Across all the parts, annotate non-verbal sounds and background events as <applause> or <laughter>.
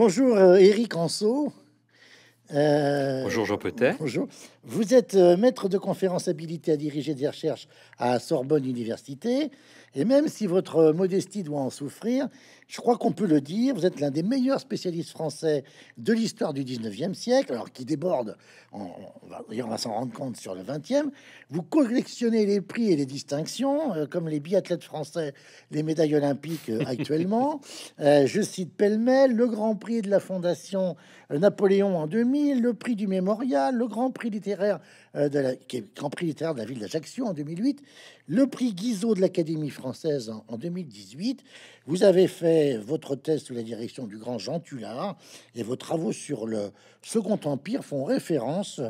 Bonjour Eric euh, Anceau. Euh, bonjour Jean petit Bonjour. Vous êtes euh, maître de conférence habilité à diriger des recherches à Sorbonne Université. Et même si votre modestie doit en souffrir, je crois qu'on peut le dire, vous êtes l'un des meilleurs spécialistes français de l'histoire du 19e siècle, alors qui déborde, on, on va, s'en rendre compte sur le 20e. Vous collectionnez les prix et les distinctions, euh, comme les biathlètes français, les médailles olympiques actuellement. <laughs> je cite pêle-mêle le Grand Prix de la Fondation Napoléon en 2000, le prix du Mémorial, le Grand Prix littéraire euh, de la, Grand Prix littéraire de la ville d'Ajaccio en 2008, le prix Guizot de l'Académie française en, 2018. Vous avez fait votre thèse sous la direction du grand Jean Tullard et vos travaux sur le Second Empire font référence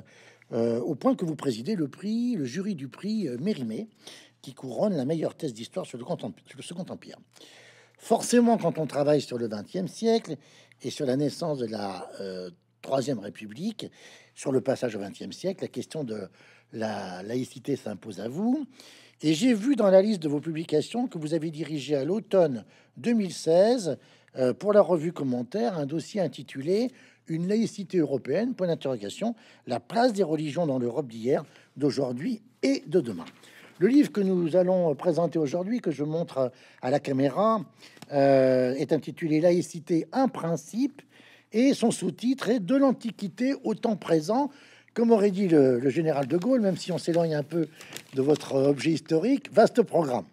euh, au point que vous présidez le prix, le jury du prix euh, Mérimée qui couronne la meilleure thèse d'histoire sur, le Second Empire. Forcément, quand on travaille sur le XXe siècle, et sur la naissance de la euh, Troisième République, sur le passage au XXe siècle, la question de la laïcité s'impose à vous. Et j'ai vu dans la liste de vos publications que vous avez dirigé à l'automne 2016 euh, pour la revue Commentaire un dossier intitulé Une laïcité européenne point d'interrogation la place des religions dans l'Europe d'hier, d'aujourd'hui et de demain. Le livre que nous allons présenter aujourd'hui, que je montre à la caméra, euh, est intitulé Laïcité, un principe, et son sous-titre est De l'Antiquité au temps présent. Comme aurait dit le, le général de Gaulle, même si on s'éloigne un peu de votre objet historique, vaste programme.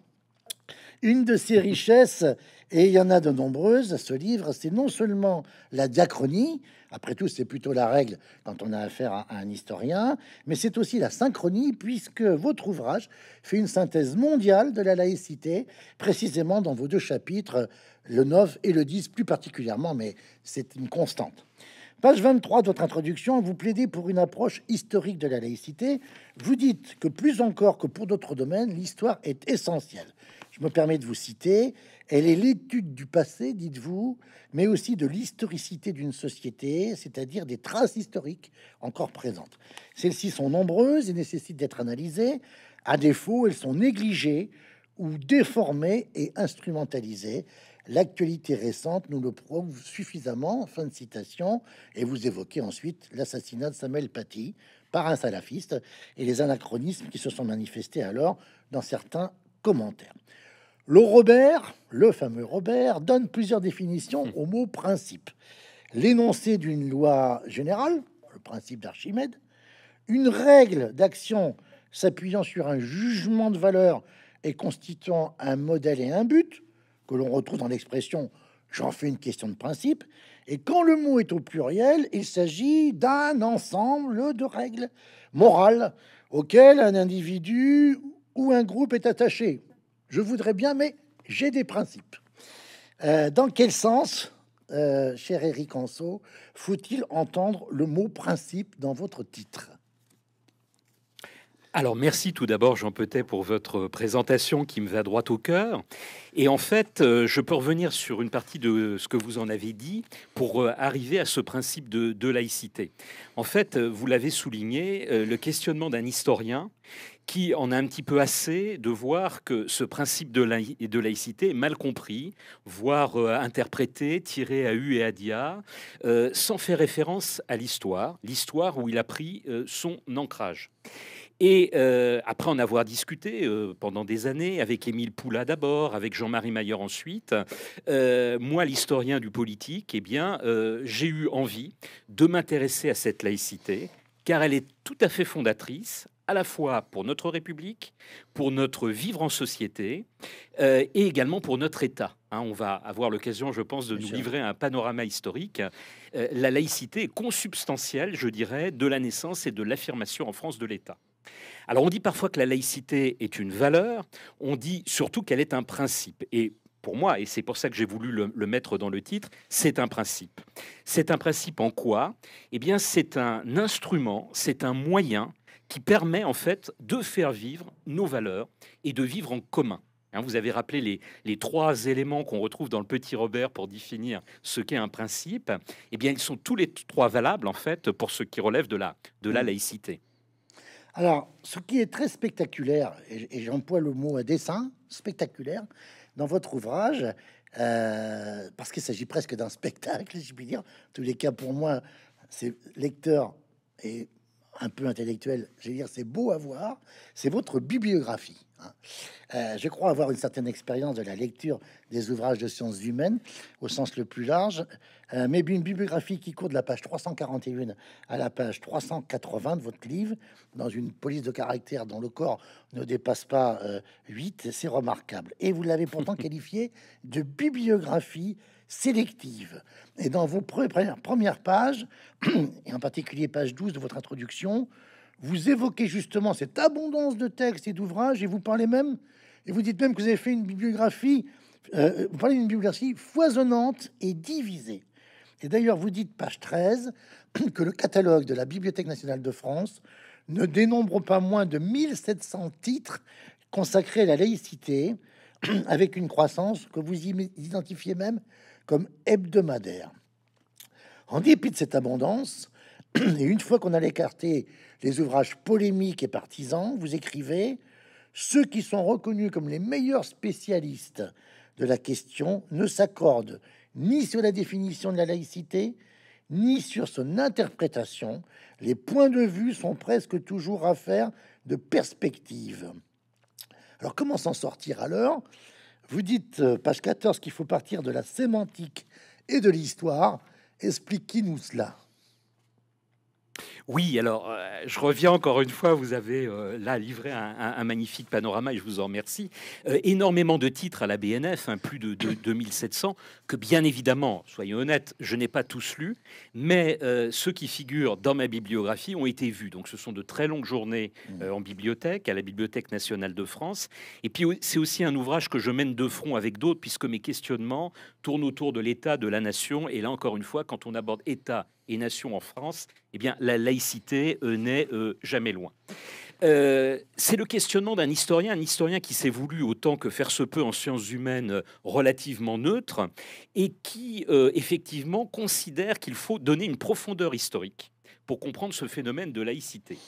Une de ses richesses et il y en a de nombreuses à ce livre. C'est non seulement la diachronie, après tout, c'est plutôt la règle quand on a affaire à, un historien, mais c'est aussi la synchronie, puisque votre ouvrage fait une synthèse mondiale de la laïcité, précisément dans vos deux chapitres, le 9 et le 10 plus particulièrement, mais c'est une constante. Page 23 de votre introduction, vous plaidez pour une approche historique de la laïcité. Vous dites que plus encore que pour d'autres domaines, l'histoire est essentielle. Je me permets de vous citer, elle est l'étude du passé, dites-vous, mais aussi de l'historicité d'une société, c'est-à-dire des traces historiques encore présentes. Celles-ci sont nombreuses et nécessitent d'être analysées. À défaut, elles sont négligées ou déformées et instrumentalisées. L'actualité récente nous le prouve suffisamment. Fin de citation. Et vous évoquez ensuite l'assassinat de Samuel Paty par un salafiste et les anachronismes qui se sont manifestés alors dans certains commentaires. Le Robert, le fameux Robert, donne plusieurs définitions hum. au mot principe. L'énoncé d'une loi générale, le principe d'Archimède, une règle d'action s'appuyant sur un jugement de valeur et constituant un modèle et un but, que l'on retrouve dans l'expression j'en fais une question de principe. Et quand le mot est au pluriel, il s'agit d'un ensemble de règles morales auxquelles un individu ou un groupe est attaché. Je voudrais bien, mais j'ai des principes. Euh, dans quel sens, euh, cher Eric Anso, faut-il entendre le mot principe dans votre titre alors merci tout d'abord Jean Petet pour votre présentation qui me va droit au cœur. Et en fait, euh, je peux revenir sur une partie de ce que vous en avez dit pour euh, arriver à ce principe de, laïcité. En fait, euh, vous l'avez souligné, le questionnement d'un historien qui en a un petit peu assez de voir que ce principe de, de laïcité est mal compris, voire interprété, tiré à U et à Dia, sans faire référence à l'histoire, l'histoire où il a pris son ancrage. Et euh, après en avoir discuté euh, pendant des années, avec Émile Poula d'abord, avec Jean-Marie Mayer ensuite, euh, moi, l'historien du politique, eh bien, j'ai eu envie de m'intéresser à cette laïcité, car elle est tout à fait fondatrice, à la fois pour notre République, pour notre vivre en société et également pour notre État. Hein, on va avoir l'occasion, je pense, de nous livrer un panorama historique. la laïcité est consubstantielle, je dirais, de la naissance et de l'affirmation en France de l'État. Alors on dit parfois que la laïcité est une valeur, on dit surtout qu'elle est un principe. Et pour moi, et c'est pour ça que j'ai voulu le, mettre dans le titre, c'est un principe. C'est un principe en quoi Eh bien c'est un instrument, c'est un moyen qui permet en fait de faire vivre nos valeurs et de vivre en commun. Hein, vous avez rappelé les, trois éléments qu'on retrouve dans le petit Robert pour définir ce qu'est un principe. Eh bien, ils sont tous les trois valables en fait pour ce qui relève de la mm. laïcité. Alors, ce qui est très spectaculaire, et, j'emploie le mot à dessin, spectaculaire, dans votre ouvrage, euh, parce qu'il s'agit presque d'un spectacle, si je puis dire, tous les cas pour moi, c'est lecteur et un peu intellectuel, je veux dire, c'est beau à voir, c'est votre bibliographie. Hein. Euh, je crois avoir une certaine expérience de la lecture des ouvrages de sciences humaines au sens le plus large, euh, mais une bibliographie qui court de la page 341 à la page 380 de votre livre, dans une police de caractère dont le corps ne dépasse pas 8, euh, c'est remarquable. Et vous l'avez pourtant <laughs> qualifié de bibliographie sélective. Et dans vos premières pages, <clears throat> et en particulier page 12 de votre introduction, vous évoquez justement cette abondance de textes et d'ouvrages et vous parlez même, et vous dites même que vous avez fait une bibliographie, euh, vous parlez d'une bibliographie foisonnante et divisée. Et d'ailleurs, vous dites, page 13, <clears throat> que le catalogue de la Bibliothèque nationale de France ne dénombre pas moins de 1700 titres consacrés à la laïcité, <clears throat> avec une croissance que vous identifiez même comme hebdomadaire. En dépit de cette abondance, et une fois qu'on a écarté les ouvrages polémiques et partisans, vous écrivez Ceux qui sont reconnus comme les meilleurs spécialistes de la question ne s'accordent ni sur la définition de la laïcité, ni sur son interprétation. Les points de vue sont presque toujours affaires de perspective. Alors comment s'en sortir alors Vous dites, euh, page 14, qu'il faut partir de la sémantique et de l'histoire. Expliquez-nous cela. Oui, alors euh, je reviens encore une fois, vous avez euh, là livré un, magnifique panorama et je vous en remercie. Euh, énormément de titres à la BNF, hein, plus de, de, 2700, que bien évidemment, soyons honnêtes, je n'ai pas tous lus, mais ceux qui figurent dans ma bibliographie ont été vus. Donc ce sont de très longues journées mmh. en bibliothèque, à la Bibliothèque nationale de France. Et puis c'est aussi un ouvrage que je mène de front avec d'autres, puisque mes questionnements tournent autour de l'État, de la nation. Et là encore une fois, quand on aborde État et nation en France, eh bien, la laïcité euh, n'est euh, jamais loin. Euh, c'est le questionnement d'un historien, un historien qui s'est voulu autant que faire se peut en sciences humaines relativement neutre et qui effectivement considère qu'il faut donner une profondeur historique pour comprendre ce phénomène de laïcité.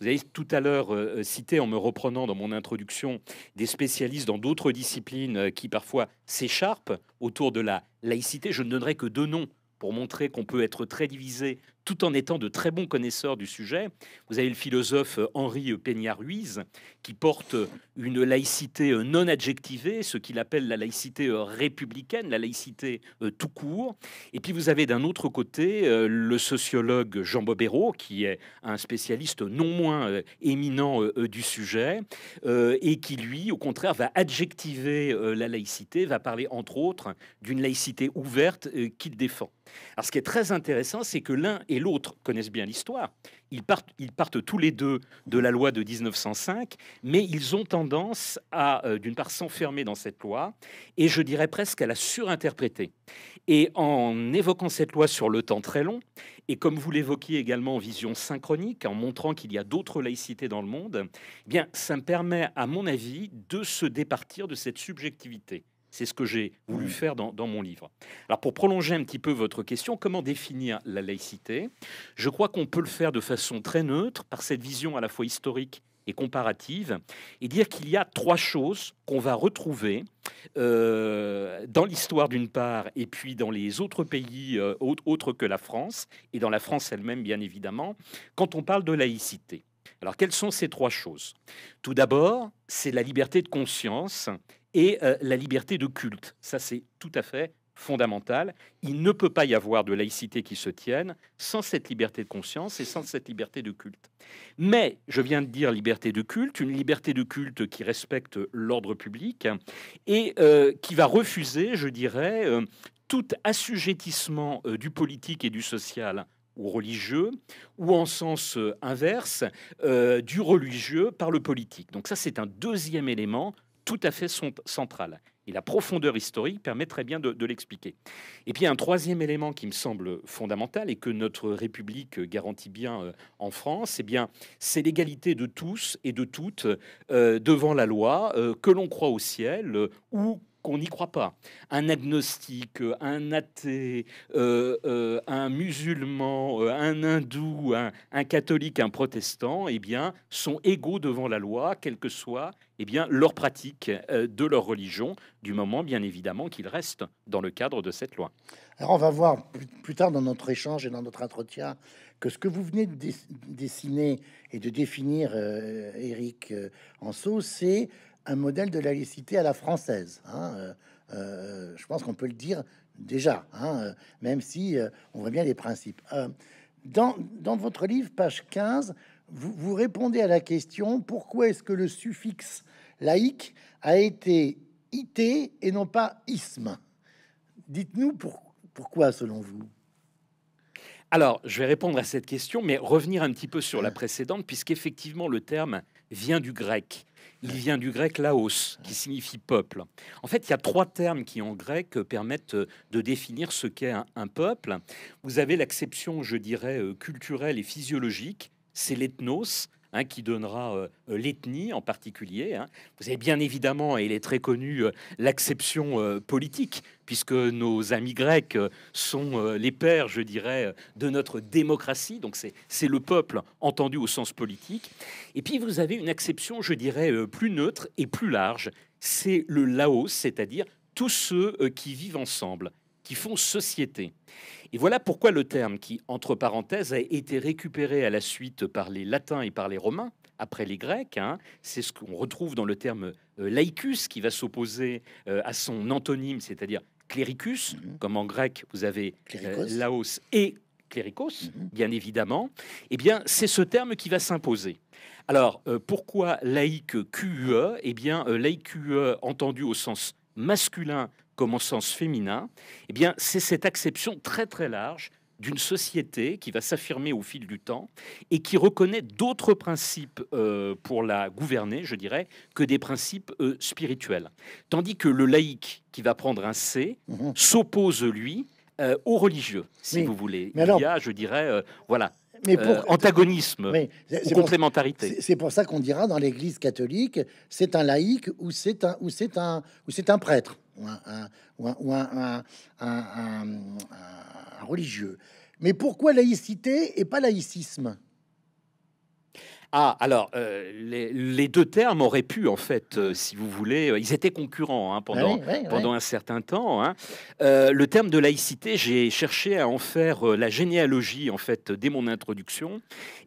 Vous avez tout à l'heure cité, en me reprenant dans mon introduction, des spécialistes dans d'autres disciplines qui parfois s'écharpent autour de la laïcité. Je ne donnerai que deux noms pour montrer qu'on peut être très divisé tout en étant de très bons connaisseurs du sujet. Vous avez le philosophe euh, Henri euh, Peña-Ruiz qui porte euh, une laïcité non adjectivée, ce qu'il appelle la laïcité républicaine, la laïcité tout court. Et puis vous avez d'un autre côté le sociologue Jean Bobéro qui est un spécialiste non moins éminent du sujet et qui lui, au contraire, va adjectiver la laïcité, va parler entre autres d'une laïcité ouverte qu'il défend. Alors ce qui est très intéressant, c'est que l'un et l'autre connaissent bien l'histoire. Ils partent, tous les deux de la loi de 1905, mais ils ont tendance à, euh, d'une part, s'enfermer dans cette loi, et je dirais presque à la surinterpréter. Et en évoquant cette loi sur le temps très long, et comme vous l'évoquiez également en vision synchronique, en montrant qu'il y a d'autres laïcités dans le monde, eh bien, ça me permet, à mon avis, de se départir de cette subjectivité. C'est ce que j'ai voulu faire dans, mon livre. Alors pour prolonger un petit peu votre question, comment définir la laïcité Je crois qu'on peut le faire de façon très neutre par cette vision à la fois historique et comparative, et dire qu'il y a trois choses qu'on va retrouver euh, dans l'histoire d'une part, et puis dans les autres pays euh, autres que la France, et dans la France elle-même bien évidemment, quand on parle de laïcité. Alors, quelles sont ces trois choses Tout d'abord, c'est la liberté de conscience, et euh, la liberté de culte. Ça, c'est tout à fait fondamental. Il ne peut pas y avoir de laïcité qui se tienne sans cette liberté de conscience et sans cette liberté de culte. Mais, je viens de dire liberté de culte, une liberté de culte qui respecte l'ordre public et euh, qui va refuser, je dirais, euh, tout assujettissement du politique et du social ou religieux, ou en sens inverse, du religieux par le politique. Donc ça, c'est un deuxième élément tout à fait centrale. Et la profondeur historique permet très bien de, l'expliquer. Et puis, un troisième élément qui me semble fondamental et que notre République garantit bien euh, en France, et eh bien, c'est l'égalité de tous et de toutes euh, devant la loi, euh, que l'on croit au ciel ou qu'on n'y croit pas. Un agnostique, un athée, un musulman, un hindou, un, catholique, un protestant, et eh bien, sont égaux devant la loi, quel que soit eh bien, leur pratique euh, de leur religion, du moment, bien évidemment, qu'ils restent dans le cadre de cette loi. Alors, on va voir plus tard dans notre échange et dans notre entretien que ce que vous venez de dessiner et de définir, euh, Eric euh, Anso, c'est un modèle de la laïcité à la française. Hein, euh, je pense qu'on peut le dire déjà, hein, même si on voit bien les principes. dans, votre livre, page 15, vous, répondez à la question pourquoi est-ce que le suffixe laïque a été ité et non pas isme Dites-nous pourquoi, selon vous Alors, je vais répondre à cette question, mais revenir un petit peu sur la précédente, puisqu'effectivement, le terme vient du grec. Il vient du grec laos, qui signifie peuple. En fait, il y a trois termes qui, en grec, permettent de définir ce qu'est un, peuple. Vous avez l'acception, je dirais, euh, culturelle et physiologique, c'est l'ethnos. Hein, qui donnera euh, l'ethnie en particulier. Hein. Vous avez bien évidemment, et il est très connu, euh, l'acception euh, politique, puisque nos amis grecs sont les pères, je dirais, de notre démocratie. Donc c'est le peuple entendu au sens politique. Et puis vous avez une exception, je dirais, plus neutre et plus large. C'est le Laos, c'est-à-dire tous ceux qui vivent ensemble qui font société. Et voilà pourquoi le terme qui, entre parenthèses, a été récupéré à la suite par les Latins et par les Romains, après les Grecs, hein, c'est ce qu'on retrouve dans le terme euh, laïcus qui va s'opposer euh, à son antonyme, c'est-à-dire cléricus, mhm. comme en grec vous avez euh, laos et cléricos, mhm. bien évidemment, eh bien, c'est ce terme qui va s'imposer. Alors, pourquoi laïque QE Eh bien, euh, laïque entendu au sens masculin comme en sens féminin, eh bien, c'est cette acception très très large d'une société qui va s'affirmer au fil du temps et qui reconnaît d'autres principes euh, pour la gouverner, je dirais, que des principes euh, spirituels. Tandis que le laïc qui va prendre un C mhm. s'oppose, lui, euh, au religieux, si vous voulez. Il y a, je dirais, voilà, mais pour antagonisme mais complémentarité. C'est pour ça qu'on dira dans l'Église catholique, c'est un laïc ou c'est un ou c'est un ou c'est un prêtre ou un, un religieux. Mais pourquoi laïcité et pas laïcisme ah, alors, euh, les, deux termes auraient pu, en fait, euh, si vous voulez, euh, ils étaient concurrents hein, pendant, ah pendant un certain temps. Hein. le terme de laïcité, j'ai cherché à en faire la généalogie, en fait, dès mon introduction.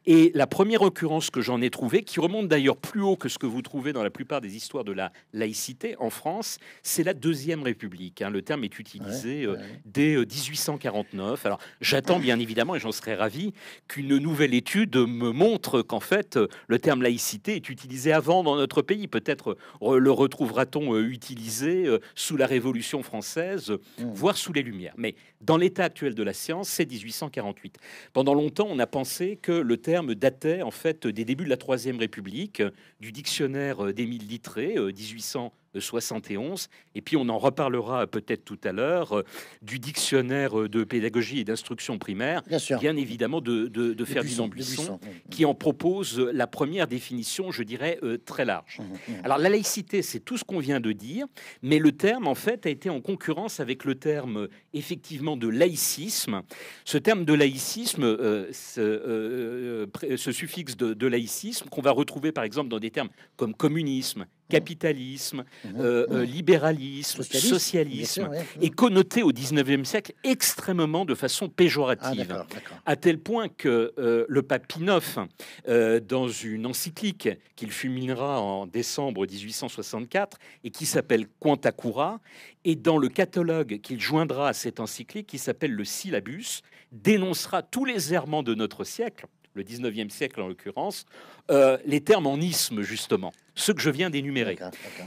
Et la première occurrence que j'en ai trouvée, qui remonte d'ailleurs plus haut que ce que vous trouvez dans la plupart des histoires de la laïcité en France, c'est la Deuxième République. Hein. Le terme est utilisé dès 1849. Alors, j'attends bien évidemment, et j'en serais ravi, qu'une nouvelle étude me montre qu'en fait, euh, le terme laïcité est utilisé avant dans notre pays. Peut-être euh, le retrouvera-t-on euh, utilisé sous la Révolution française, mmh. voire sous les Lumières. Mais dans l'état actuel de la science, c'est 1848. Pendant longtemps, on a pensé que le terme datait en fait des débuts de la Troisième République, du dictionnaire d'Émile Littré, 1848. 71. Et puis on en reparlera peut-être tout à l'heure euh, du dictionnaire euh, de pédagogie et d'instruction primaire, bien, sûr. bien évidemment de, de, de Ferdinand qui en propose la première définition, je dirais, euh, très large. Mmh, mmh. Alors la laïcité, c'est tout ce qu'on vient de dire, mais le terme, en fait, a été en concurrence avec le terme, effectivement, de laïcisme. Ce terme de laïcisme, ce, suffixe de, de laïcisme, qu'on va retrouver, par exemple, dans des termes comme communisme, Mmh. capitalisme, mmh. Euh, euh, mmh. libéralisme, socialisme, est connoté au 19e siècle extrêmement de façon péjorative, ah, à tel point que euh, le pape Pinoff, dans une encyclique qu'il fulminera en décembre 1864 et qui s'appelle Cura, et dans le catalogue qu'il joindra à cette encyclique, qui s'appelle le Syllabus, dénoncera tous les errements de notre siècle, le 19e siècle en l'occurrence, les termes en isme justement. Ce que je viens d'énumérer.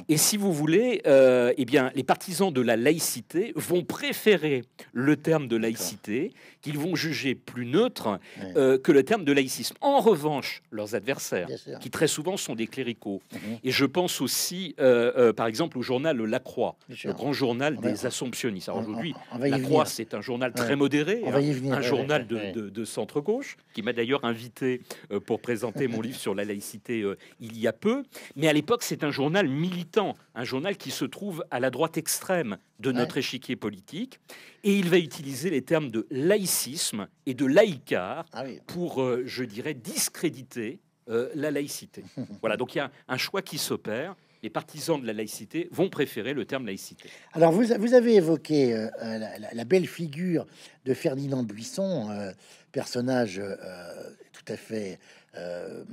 Et si vous voulez, euh, eh bien, les partisans de la laïcité vont préférer le terme de laïcité, qu'ils vont juger plus neutre euh, que le terme de laïcisme. En revanche, leurs adversaires, qui très souvent sont des cléricaux, mhm. et je pense aussi, euh, par exemple, au journal La Croix, le grand journal des Assomptionnistes. aujourd'hui, La Croix, c'est un journal très modéré, hein. un journal de, de centre-gauche, qui m'a d'ailleurs invité pour présenter mon livre sur la laïcité il y a peu. Mais à l'époque, c'est un journal militant, un journal qui se trouve à la droite extrême de notre échiquier politique. Et il va utiliser les termes de laïcisme et de laïcard ah pour, euh, je dirais, discréditer euh, la laïcité. <laughs> voilà, donc il y a un choix qui s'opère les partisans de la laïcité vont préférer le terme laïcité. Alors, vous, avez évoqué euh, la, belle figure de Ferdinand Buisson, personnage tout à fait euh,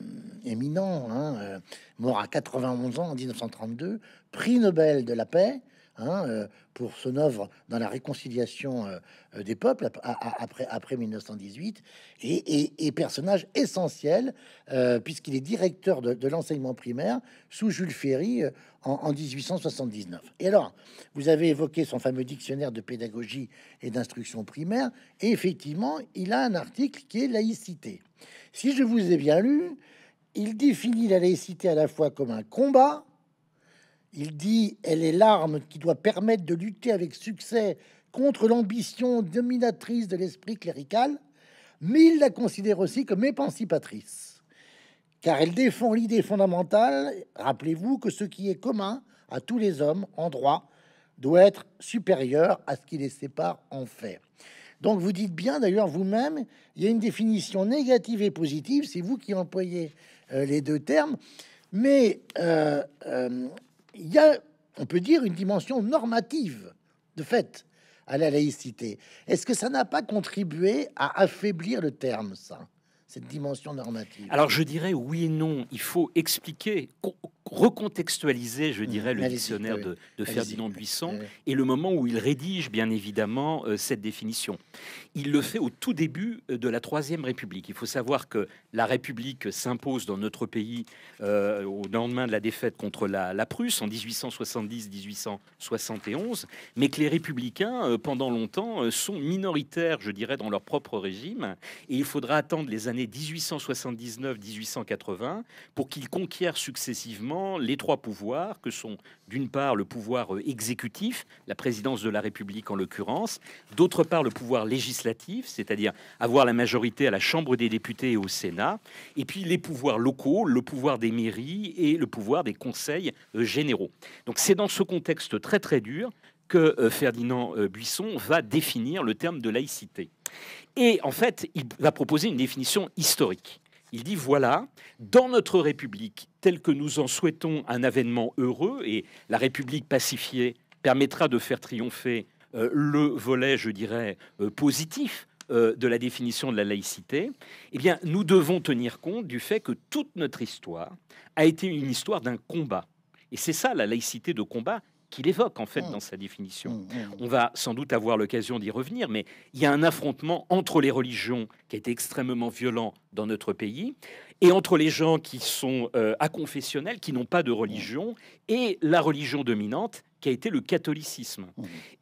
éminent, hein, euh, mort à 91 ans en 1932, prix Nobel de la paix. Hein, euh, pour son œuvre dans la réconciliation des peuples après, après 1918, et, et, personnage essentiel, puisqu'il est directeur de, l'enseignement primaire sous Jules Ferry en, en, 1879. Et alors, vous avez évoqué son fameux dictionnaire de pédagogie et d'instruction primaire, et effectivement, il a un article qui est laïcité. Si je vous ai bien lu, il définit la laïcité à la fois comme un combat, il dit elle est l'arme qui doit permettre de lutter avec succès contre l'ambition dominatrice de l'esprit clérical, mais il la considère aussi comme émancipatrice, car elle défend l'idée fondamentale, rappelez-vous, que ce qui est commun à tous les hommes en droit doit être supérieur à ce qui les sépare en fait. Donc vous dites bien d'ailleurs vous-même, il y a une définition négative et positive, c'est vous qui employez euh, les deux termes, mais euh, euh, il y a, on peut dire, une dimension normative, de fait, à la laïcité. Est-ce que ça n'a pas contribué à affaiblir le terme, ça cette dimension normative Alors je dirais oui et non. Il faut expliquer, recontextualiser, je mmh, dirais, le dictionnaire de, Ferdinand Buisson et le moment où il rédige, bien évidemment, euh, cette définition. Il le fait au tout début euh, de la Troisième République. Il faut savoir que la République s'impose dans notre pays euh, au lendemain de la défaite contre la, Prusse en 1870-1871, mais que les républicains, pendant longtemps, sont minoritaires, je dirais, dans leur propre régime. Et il faudra attendre les années 1879-1880 pour qu'ils conquièrent successivement les trois pouvoirs que sont d'une part le pouvoir euh, exécutif, la présidence de la République en l'occurrence, d'autre part le pouvoir législatif, c'est-à-dire avoir la majorité à la Chambre des députés et au Sénat, et puis les pouvoirs locaux, le pouvoir des mairies et le pouvoir des conseils euh, généraux. Donc c'est dans ce contexte très très dur que euh, Ferdinand Buisson va définir le terme de laïcité. Et en fait, il va proposer une définition historique. Il dit voilà, dans notre République, telle que nous en souhaitons un avènement heureux, et la République pacifiée permettra de faire triompher euh, le volet, je dirais, euh, positif euh, de la définition de la laïcité, eh bien, nous devons tenir compte du fait que toute notre histoire a été une histoire d'un combat. Et c'est ça la laïcité de combat, qu'il évoque en fait mm. dans sa définition. Mm, mm. On va sans doute avoir l'occasion d'y revenir, mais il y a un affrontement entre les religions qui a été extrêmement violent dans notre pays et entre les gens qui sont euh, aconfessionnels, qui n'ont pas de religion, et la religion dominante qui a été le catholicisme.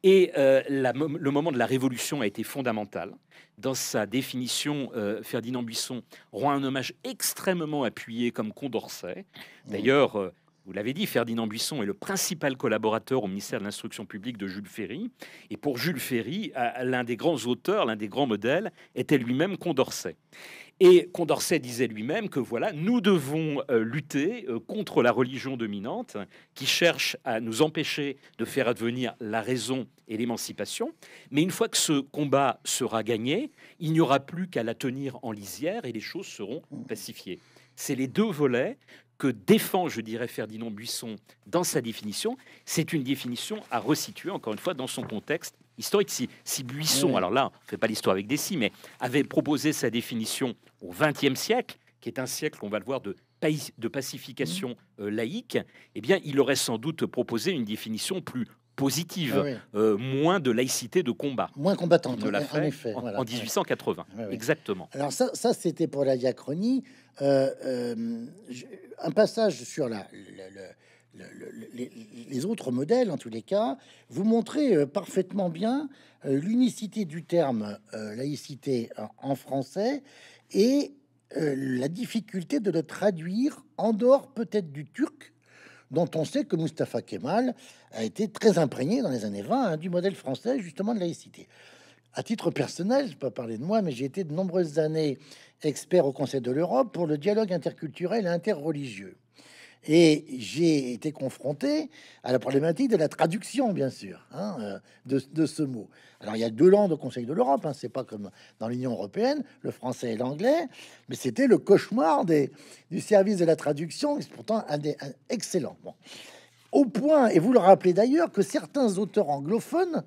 Et euh, le moment de la Révolution a été fondamental. Dans sa définition, euh, Ferdinand Buisson rend un hommage extrêmement appuyé comme Condorcet. D'ailleurs, vous l'avez dit, Ferdinand Buisson est le principal collaborateur au ministère de l'Instruction publique de Jules Ferry. Et pour Jules Ferry, l'un des grands auteurs, l'un des grands modèles, était lui-même Condorcet. Et Condorcet disait lui-même que voilà, nous devons euh, lutter euh, contre la religion dominante qui cherche à nous empêcher de faire advenir la raison et l'émancipation. Mais une fois que ce combat sera gagné, il n'y aura plus qu'à la tenir en lisière et les choses seront pacifiées. C'est les deux volets que défend, je dirais, Ferdinand Buisson dans sa définition, c'est une définition à resituer, encore une fois, dans son contexte historique. Si, si Buisson, alors là, on ne fait pas l'histoire avec des si, mais avait proposé sa définition au XXe siècle, qui est un siècle, on va le voir, de, de pacification mmh. euh, laïque, eh bien, il aurait sans doute proposé une définition plus positive, ah euh, moins de laïcité de combat. Moins combattante, de la en, effet. 1880, ah exactement. Alors ça, c'était pour la diachronie. Euh, euh je, un passage sur la, les, autres modèles, en tous les cas, vous montrez euh, parfaitement bien euh, l'unicité du terme euh, laïcité en, français et la difficulté de le traduire en dehors peut-être du turc, dont on sait que Mustafa Kemal a été très imprégné dans les années 20 hein, du modèle français justement de laïcité. À titre personnel, je peux pas parler de moi, mais j'ai été de nombreuses années expert au Conseil de l'Europe pour le dialogue interculturel et interreligieux. Et j'ai été confronté à la problématique de la traduction, bien sûr, hein, euh, de, ce mot. Alors, il y a deux langues au Conseil de l'Europe, hein, c'est pas comme dans l'Union européenne, le français et l'anglais, mais c'était le cauchemar des, du service de la traduction, c'est pourtant un, des, excellent. Au point, et vous le rappelez d'ailleurs, que certains auteurs anglophones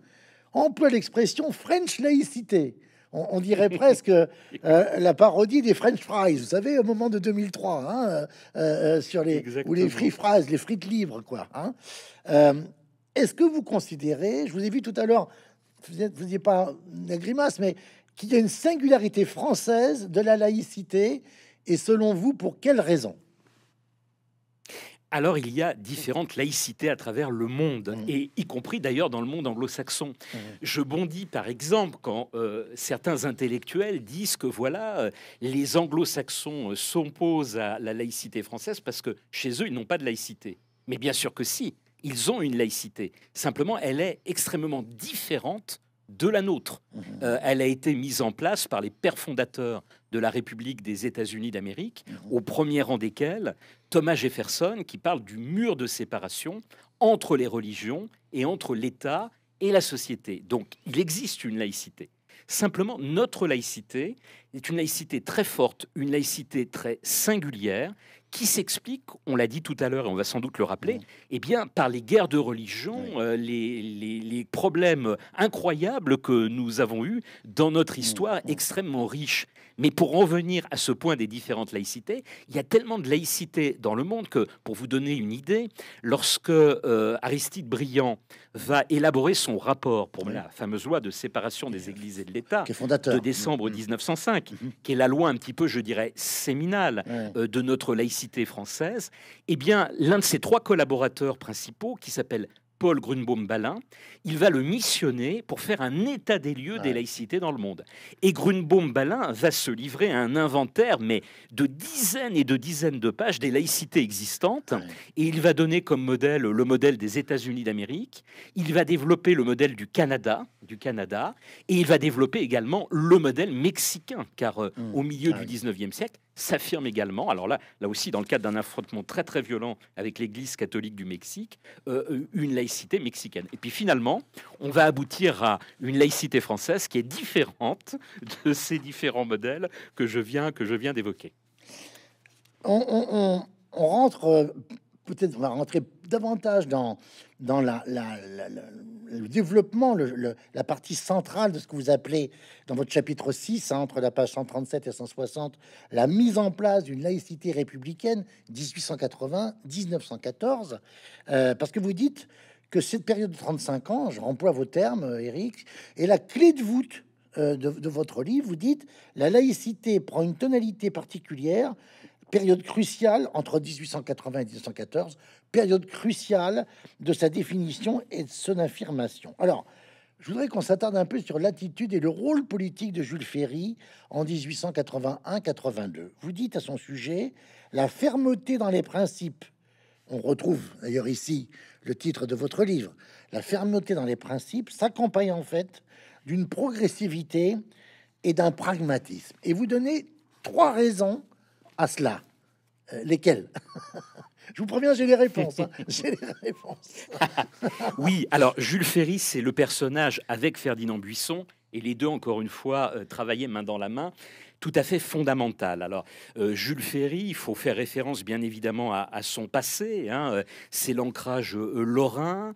emploient l'expression French laïcité on, dirait presque euh, euh, la parodie des French fries, vous savez, au moment de 2003, hein, euh, sur les ou les free fries, les frites libres, quoi. Hein. Est-ce que vous considérez, je vous ai vu tout à l'heure, vous faisiez pas la grimace, mais qu'il y a une singularité française de la laïcité, et selon vous, pour quelles raisons alors il y a différentes laïcités à travers le monde, mmh. et y compris d'ailleurs dans le monde anglo-saxon. Mmh. Je bondis par exemple quand euh, certains intellectuels disent que voilà, euh, les anglo-saxons euh, s'opposent à la laïcité française parce que chez eux, ils n'ont pas de laïcité. Mais bien sûr que si, ils ont une laïcité. Simplement, elle est extrêmement différente de la nôtre. Mmh. elle a été mise en place par les pères fondateurs de la République des États-Unis d'Amérique, au premier rang desquels Thomas Jefferson qui parle du mur de séparation entre les religions et entre l'État et la société. Donc il existe une laïcité. Simplement, notre laïcité est une laïcité très forte, une laïcité très singulière, qui s'explique, on l'a dit tout à l'heure et on va sans doute le rappeler, eh bien, par les guerres de religion, euh, les, problèmes incroyables que nous avons eus dans notre histoire extrêmement riche mais pour en venir à ce point des différentes laïcités, il y a tellement de laïcité dans le monde que, pour vous donner une idée, lorsque euh, Aristide Briand va élaborer son rapport pour la fameuse loi de séparation des églises et de l'État de décembre 1905, mmh. mmh. qui est la loi un petit peu, je dirais, séminale euh, de notre laïcité française, eh bien, l'un de ses trois collaborateurs principaux, qui s'appelle Paul Grunbaum-Balin, il va le missionner pour faire un état des lieux des laïcités dans le monde. Et Grunbaum-Balin va se livrer à un inventaire, mais de dizaines et de dizaines de pages des laïcités existantes. Et il va donner comme modèle le modèle des États-Unis d'Amérique. Il va développer le modèle du Canada, du Canada, et il va développer également le modèle mexicain, car euh, mmh. au milieu ah du 19e siècle, s'affirme également, alors là, là aussi dans le cadre d'un affrontement très très violent avec l'Église catholique du Mexique, euh, une laïcité mexicaine. Et puis finalement, on va aboutir à une laïcité française qui est différente de ces différents modèles que je viens, viens d'évoquer. on, rentre euh, peut-être on va rentrer davantage dans, dans la, le développement, la partie centrale de ce que vous appelez dans votre chapitre 6, hein, entre la page 137 et 160, la mise en place d'une laïcité républicaine 1880-1914, euh, parce que vous dites que cette période de 35 ans, je remploie vos termes, euh, Eric, est la clé de voûte euh, de, de, votre livre, vous dites la laïcité prend une tonalité particulière période cruciale entre 1880 et 1914, période cruciale de sa définition et de son affirmation. Alors, je voudrais qu'on s'attarde un peu sur l'attitude et le rôle politique de Jules Ferry en 1881-82. Vous dites à son sujet la fermeté dans les principes. On retrouve d'ailleurs ici le titre de votre livre. La fermeté dans les principes s'accompagne en fait d'une progressivité et d'un pragmatisme. Et vous donnez trois raisons à cela. Euh, lesquels Je vous préviens, j'ai les réponses. Hein. <laughs> J'ai les réponses. <laughs> oui, alors Jules Ferry, c'est le personnage avec Ferdinand Buisson. Et les deux, encore une fois, euh, travaillaient main dans la main tout à fait fondamental. Alors, euh, Jules Ferry, il faut faire référence bien évidemment à, son passé. Hein, euh, c'est l'ancrage euh, lorrain,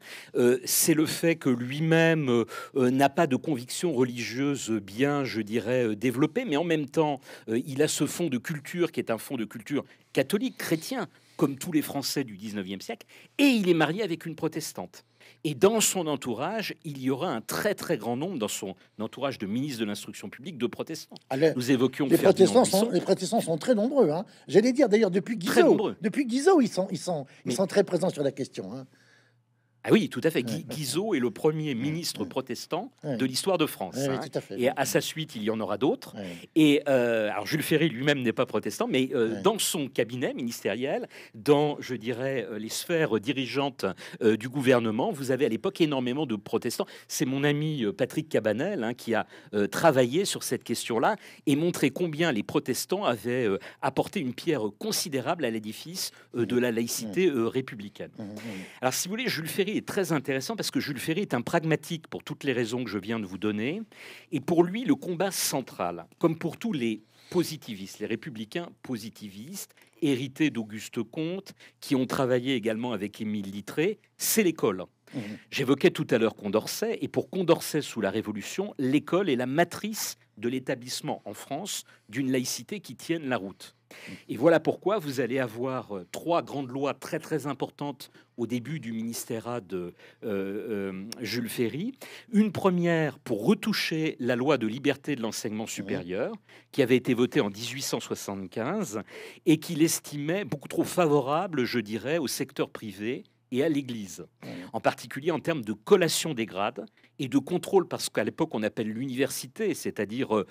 c'est le fait que lui-même n'a pas de conviction religieuse bien, je dirais, développée, mais en même temps, il a ce fond de culture qui est un fond de culture catholique, chrétien, comme tous les Français du 19e siècle, et il est marié avec une protestante. Et dans son entourage, il y aura un très très grand nombre, dans son entourage de ministres de l'instruction publique, de protestants. alors ah, Nous évoquions les protestants, sont, les protestants sont très nombreux. Hein. J'allais dire d'ailleurs depuis Guizot, depuis Guizot, ils sont, ils sont, ils sont très présents sur la question. Hein. Ah oui, tout à fait. Guizot est le premier ministre protestant de l'histoire de France. Hein. et à sa suite, il y en aura d'autres. Et euh, alors Jules Ferry lui-même n'est pas protestant, mais euh, dans son cabinet ministériel, dans, je dirais, euh, les sphères dirigeantes du gouvernement, vous avez à l'époque énormément de protestants. C'est mon ami Patrick Cabanel hein, qui a travaillé sur cette question-là et montré combien les protestants avaient apporté une pierre considérable à l'édifice de la laïcité républicaine. Alors si vous voulez, Jules Ferry est très intéressant parce que Jules Ferry est un pragmatique pour toutes les raisons que je viens de vous donner. Et pour lui, le combat central, comme pour tous les positivistes, les républicains positivistes, hérités d'Auguste Comte, qui ont travaillé également avec Émile Littré, c'est l'école. Mmh. J'évoquais tout à l'heure Condorcet, et pour Condorcet sous la Révolution, l'école est la matrice de l'établissement en France d'une laïcité qui tienne la route. Et voilà pourquoi vous allez avoir euh, trois grandes lois très très importantes au début du ministérat de euh, euh, Jules Ferry. Une première pour retoucher la loi de liberté de l'enseignement supérieur, qui avait été votée en 1875 et qu'il estimait beaucoup trop favorable, je dirais, au secteur privé et à l'Église, en particulier en termes de collation des grades et de contrôle, parce qu'à l'époque on appelle l'université, c'est-à-dire euh,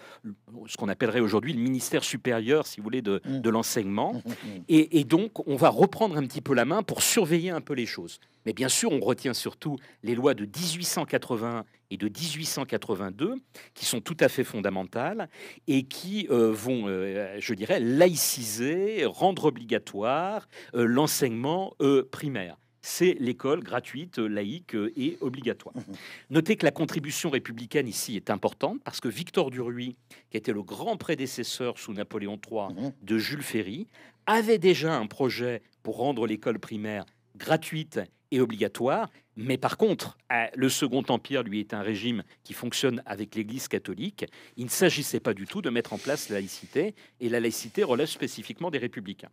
ce qu'on appellerait aujourd'hui le ministère supérieur, si vous voulez, de, mm. l'enseignement. Mm, mm, et, donc on va reprendre un petit peu la main pour surveiller un peu les choses. Mais bien sûr, on retient surtout les lois de 1880 et de 1882, qui sont tout à fait fondamentales et qui euh, vont, euh, je dirais, laïciser, rendre obligatoire l'enseignement primaire c'est l'école gratuite, euh, laïque euh, et obligatoire. Mmh Notez que la contribution républicaine ici est importante parce que Victor Duruy, qui était le grand prédécesseur sous Napoléon III mmh de Jules Ferry, avait déjà un projet pour rendre l'école primaire gratuite et obligatoire mais par contre, euh, le Second Empire, lui, est un régime qui fonctionne avec l'Église catholique. Il ne s'agissait pas du tout de mettre en place laïcité, et la laïcité relève spécifiquement des républicains.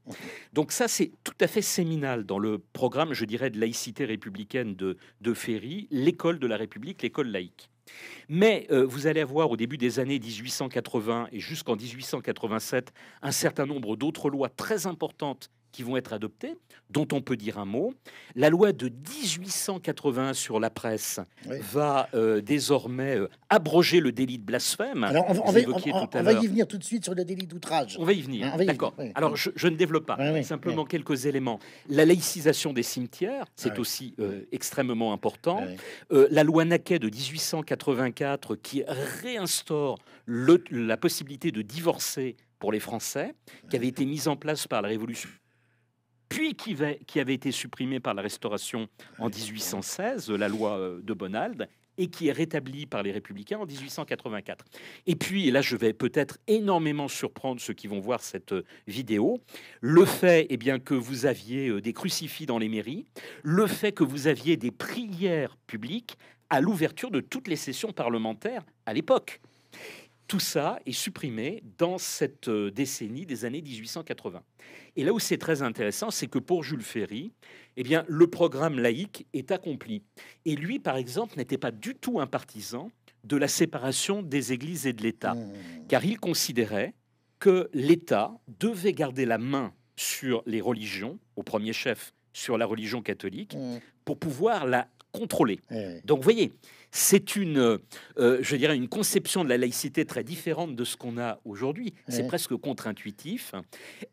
Donc ça, c'est tout à fait séminal dans le programme, je dirais, de laïcité républicaine de, Ferry, l'école de la République, l'école laïque. Mais euh, vous allez avoir au début des années 1880 et jusqu'en 1887 un certain nombre d'autres lois très importantes qui vont être adoptées, dont on peut dire un mot. La loi de 1881 sur la presse va euh, désormais euh, abroger le délit de blasphème. Alors, on, va, y venir tout de suite sur le délit d'outrage. On va y venir. Hein, D'accord. Alors, je, ne développe pas, simplement quelques éléments. La laïcisation des cimetières, c'est aussi euh, extrêmement important. la loi Naquet de 1884 qui réinstaure la possibilité de divorcer pour les Français, qui avait été mise en place par la Révolution puis qui, avait été supprimé par la Restauration en 1816, euh, la loi euh, de Bonald, et qui est rétablie par les républicains en 1884. Et puis, et là, je vais peut-être énormément surprendre ceux qui vont voir cette euh, vidéo, le fait eh bien, que vous aviez des crucifix dans les mairies, le fait que vous aviez des prières publiques à l'ouverture de toutes les sessions parlementaires à l'époque. Tout ça est supprimé dans cette euh, décennie des années 1880. Et là où c'est très intéressant, c'est que pour Jules Ferry, eh bien, le programme laïque est accompli. Et lui, par exemple, n'était pas du tout un partisan de la séparation des églises et de l'État, mmh. car il considérait que l'État devait garder la main sur les religions, au premier chef sur la religion catholique, mmh. pour pouvoir la contrôler. Eh Donc, vous voyez, c'est une, euh, je dirais, une conception de la laïcité très différente de ce qu'on a aujourd'hui. C'est presque contre-intuitif.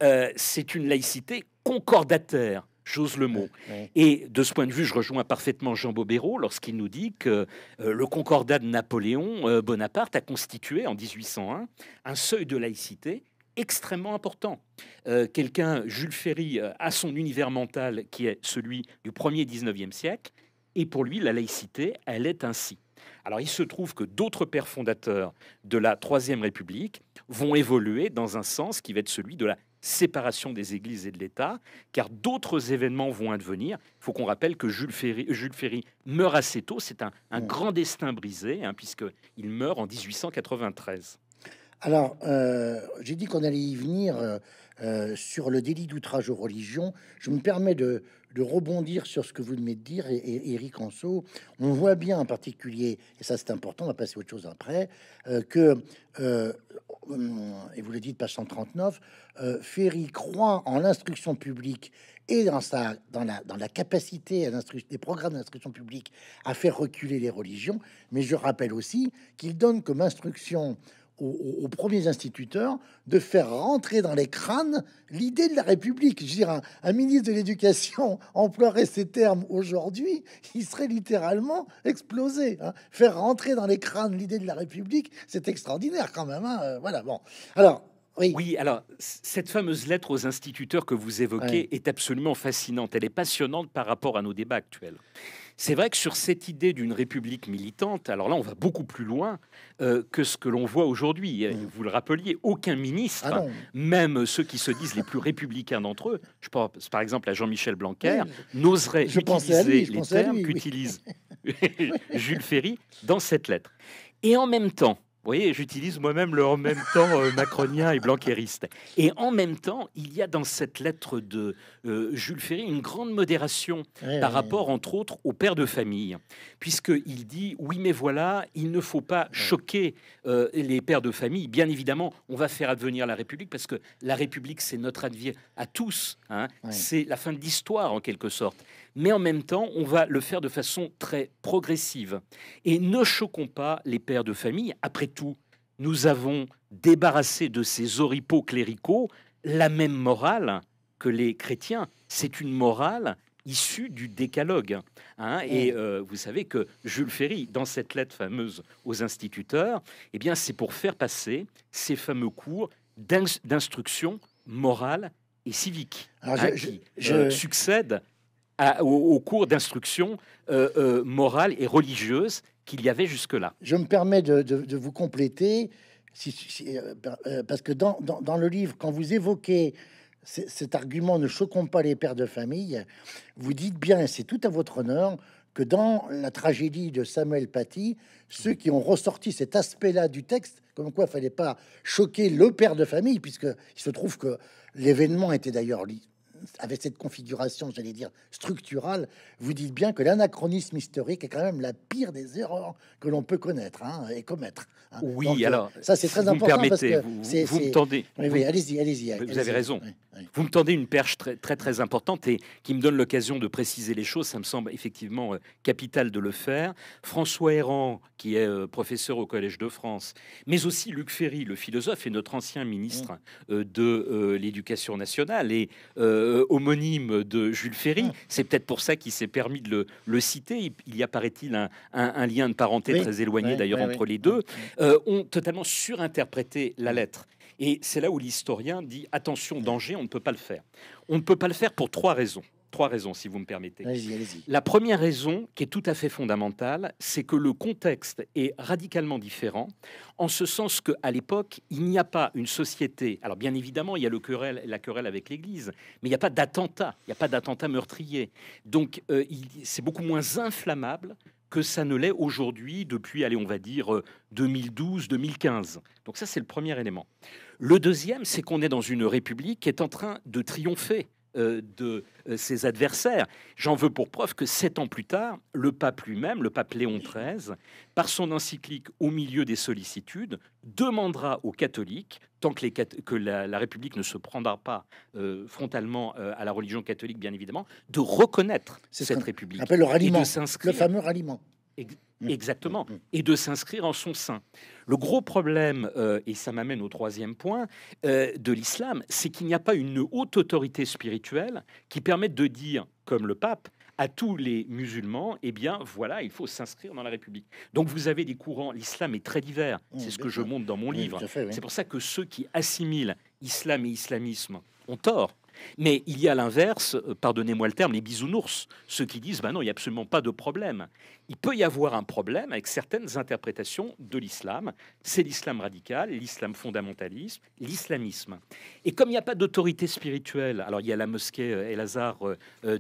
Euh, c'est une laïcité concordataire. J'ose le mot. Et de ce point de vue, je rejoins parfaitement Jean Bobéro lorsqu'il nous dit que euh, le concordat de Napoléon Bonaparte a constitué en 1801 un seuil de laïcité extrêmement important. Quelqu'un, Jules Ferry, a son univers mental qui est celui du premier 19e siècle, et pour lui, la laïcité, elle est ainsi. Alors il se trouve que d'autres pères fondateurs de la Troisième République vont évoluer dans un sens qui va être celui de la séparation des églises et de l'État, car d'autres événements vont advenir. Il faut qu'on rappelle que Jules Ferry, Jules Ferry meurt assez tôt, c'est un, grand destin brisé, hein, puisqu'il meurt en 1893. Alors, euh, j'ai dit qu'on allait y venir. Euh, euh, sur le délit d'outrage aux religions, je me permets de, rebondir sur ce que vous venez de dire, et, Eric Anso. On voit bien en particulier, et ça c'est important, on va passer autre chose après, euh, que, euh, hum, et vous le dites, page 139, Ferry croit en l'instruction publique et dans, sa, dans, la, dans la capacité à des programmes d'instruction publique à faire reculer les religions, mais je rappelle aussi qu'il donne comme instruction aux, premiers instituteurs de faire rentrer dans les crânes l'idée de la République. Je un, ministre de l'Éducation <laughs> emploierait ces termes aujourd'hui, il serait littéralement explosé. Hein. Faire rentrer dans les crânes l'idée de la République, c'est extraordinaire quand même. Hein. Euh, voilà, bon. Alors, oui. oui. alors cette fameuse lettre aux instituteurs que vous évoquez est absolument fascinante. Elle est passionnante par rapport à nos débats actuels. C'est vrai que sur cette idée d'une république militante, alors là, on va beaucoup plus loin euh, que ce que l'on voit aujourd'hui. Mm. Vous le rappeliez, aucun ministre, ah même ceux qui se disent les plus <laughs> républicains d'entre eux, je pense par exemple à Jean-Michel Blanquer, n'oserait utiliser les termes qu'utilise <laughs> <laughs> Jules Ferry dans cette lettre. Et en même temps, vous voyez, j'utilise moi-même le en même temps euh, macronien et blanquériste. Et en même temps, il y a dans cette lettre de euh, Jules Ferry une grande modération par rapport, entre autres, aux pères de famille, puisqu'il dit Oui, mais voilà, il ne faut pas choquer euh, les pères de famille. Bien évidemment, on va faire advenir la République, parce que la République, c'est notre advenir à tous. Hein. C'est la fin de l'histoire, en quelque sorte mais en même temps, on va le faire de façon très progressive. Et ne choquons pas les pères de famille. Après tout, nous avons débarrassé de ces oripeaux cléricaux la même morale que les chrétiens. C'est une morale issue du décalogue. Hein. et euh, vous savez que Jules Ferry, dans cette lettre fameuse aux instituteurs, eh bien, c'est pour faire passer ces fameux cours d'instruction morale et civique hein, je, euh, succède au, cours d'instruction euh, euh, morale et religieuse qu'il y avait jusque-là. Je me permets de, vous compléter, si, euh, parce que dans, le livre, quand vous évoquez cet argument ne choquons pas les pères de famille, vous dites bien, c'est tout à votre honneur, que dans la tragédie de Samuel Paty, ceux qui ont ressorti cet aspect-là du texte, comme quoi il fallait pas choquer le père de famille, puisque il se trouve que l'événement était d'ailleurs avec cette configuration, j'allais dire, structurale, vous dites bien que l'anachronisme historique est quand même la pire des erreurs que l'on peut connaître hein, et commettre. Hein. Oui, euh, alors, ça c'est très vous important. Me parce que vous, me tendez. allez-y, allez-y. Vous avez raison. vous me tendez une perche très, très, très importante et qui me donne l'occasion de préciser les choses. Ça me semble effectivement euh, capital de le faire. François Errand, qui est euh, professeur au Collège de France, mais aussi Luc Ferry, le philosophe et notre ancien ministre mmh. de l'éducation nationale. Et euh, homonyme de Jules Ferry. C'est peut-être pour ça qu'il s'est permis de le, citer. Il y a, paraît-il, un, lien de parenté très éloigné d'ailleurs entre les deux. Euh, ont totalement surinterprété la lettre. Et c'est là où l'historien dit attention, danger, on ne peut pas le faire. On ne peut pas le faire pour trois raisons trois raisons, si vous me permettez. La première raison, qui est tout à fait fondamentale, c'est que le contexte est radicalement différent, en ce sens qu'à l'époque, il n'y a pas une société. Alors, bien évidemment, il y a le querelle, la querelle avec l'Église, mais il n'y a pas d'attentat, il n'y a pas d'attentat meurtrier. Donc, euh, c'est beaucoup moins inflammable que ça ne l'est aujourd'hui depuis, allez, on va dire 2012-2015. Euh, Donc ça, c'est le premier élément. Le deuxième, c'est qu'on est dans une république qui est en train de triompher euh, de euh, ses adversaires. J'en veux pour preuve que sept ans plus tard, le pape lui-même, le pape Léon XIII, par son encyclique Au milieu des sollicitudes, demandera aux catholiques, tant que, la, République ne se prendra pas euh, frontalement à la religion catholique, bien évidemment, de reconnaître cette République. Appelle le, ralliement, le fameux ralliement. Mm. Exactement, mm. et de s'inscrire en son sein. Le gros problème, euh, et ça m'amène au troisième point, euh, de l'islam, c'est qu'il n'y a pas une haute autorité spirituelle qui permette de dire, comme le pape, à tous les musulmans, eh bien voilà, il faut s'inscrire dans la République. Donc vous avez des courants, l'islam est très divers, mm, c'est ce que je montre dans mon livre. C'est pour ça que ceux qui assimilent islam et islamisme ont tort mais il y a l'inverse, euh, pardonnez-moi le terme, les bisounours, ceux qui disent ben non, il n'y a absolument pas de problème. Il peut y avoir un problème avec certaines interprétations de l'islam. C'est l'islam radical, l'islam fondamentaliste, l'islamisme. Et comme il n'y a pas d'autorité spirituelle, alors il y a la mosquée euh, El Hazar euh,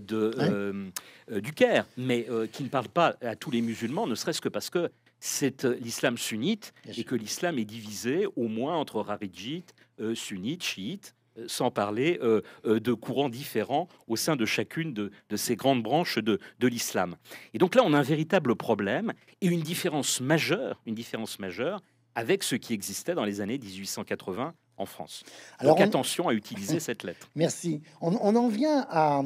du Caire, mais qui ne parle pas à tous les musulmans, ne serait-ce que parce que c'est l'islam sunnite et que l'islam est divisé au moins entre Raridjit, sunnites, chiite. Euh, sans parler euh, euh, de courants différents au sein de chacune de, ces grandes branches de, de l'islam. Et donc là, on a un véritable problème et une différence majeure, une différence majeure avec ce qui existait dans les années 1880 France. Alors attention à utiliser <laughs> cette lettre. Merci. On, en vient à,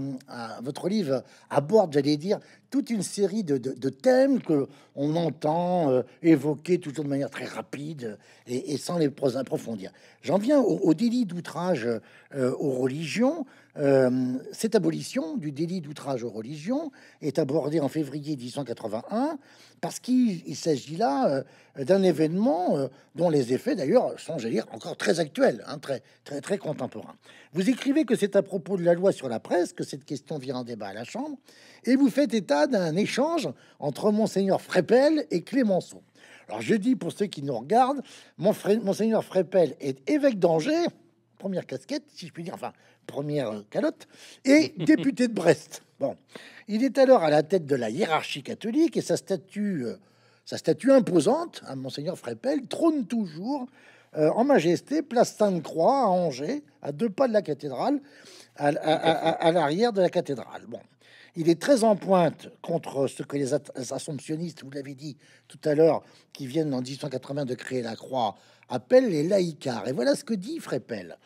votre livre aborde, j'allais dire, toute une série de, thèmes que on entend euh, évoquer toujours de manière très rapide et, sans les approfondir. J'en viens au, délit d'outrage euh, aux religions. Euh, cette abolition du délit d'outrage aux religions est abordée en février 1881 parce qu'il s'agit là euh, d'un événement euh, dont les effets d'ailleurs sont, j'allais dire, encore très actuels, hein, très, très, très contemporains. Vous écrivez que c'est à propos de la loi sur la presse que cette question vient en débat à la Chambre et vous faites état d'un échange entre Monseigneur Freppel et Clémenceau. Alors je dis pour ceux qui nous regardent, Monseigneur Freppel est évêque d'Angers première casquette, si je puis dire, enfin, première euh, calotte, et <laughs> député de Brest. Bon, il est alors à la tête de la hiérarchie catholique et sa statue, euh, sa statue imposante, à Monseigneur Freppel, trône toujours euh, en majesté, place Sainte-Croix à Angers, à deux pas de la cathédrale, à, l'arrière de la cathédrale. Bon. Il est très en pointe contre ce que les assomptionnistes, vous l'avez dit tout à l'heure, qui viennent en 1880 de créer la croix, appelle les laïcars. Et voilà ce que dit Frépel.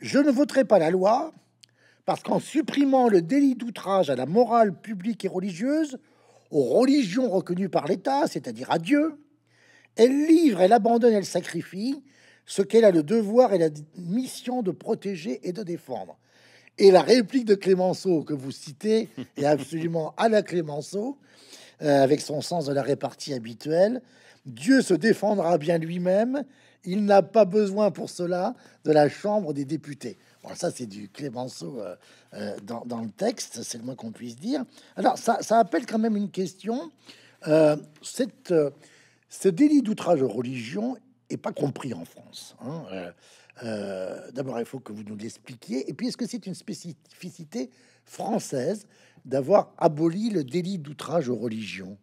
Je ne voterai pas la loi parce qu'en supprimant le délit d'outrage à la morale publique et religieuse, aux religions reconnues par l'État, c'est-à-dire à Dieu, elle livre, elle abandonne, elle sacrifie ce qu'elle a le devoir et la mission de protéger et de défendre. Et la réplique de Clémenceau que vous citez est absolument à la Clémenceau, euh, avec son sens de la répartie habituelle. Dieu se défendra bien lui-même. Il n'a pas besoin pour cela de la Chambre des députés. Bon, ça, c'est du Clémenceau euh, euh, dans, le texte, c'est le moins qu'on puisse dire. Alors, ça, appelle quand même une question. Euh, ce délit d'outrage aux religions est pas compris en France. Hein. D'abord, il faut que vous nous l'expliquiez. Et puis, est-ce que c'est une spécificité française d'avoir aboli le délit d'outrage aux religions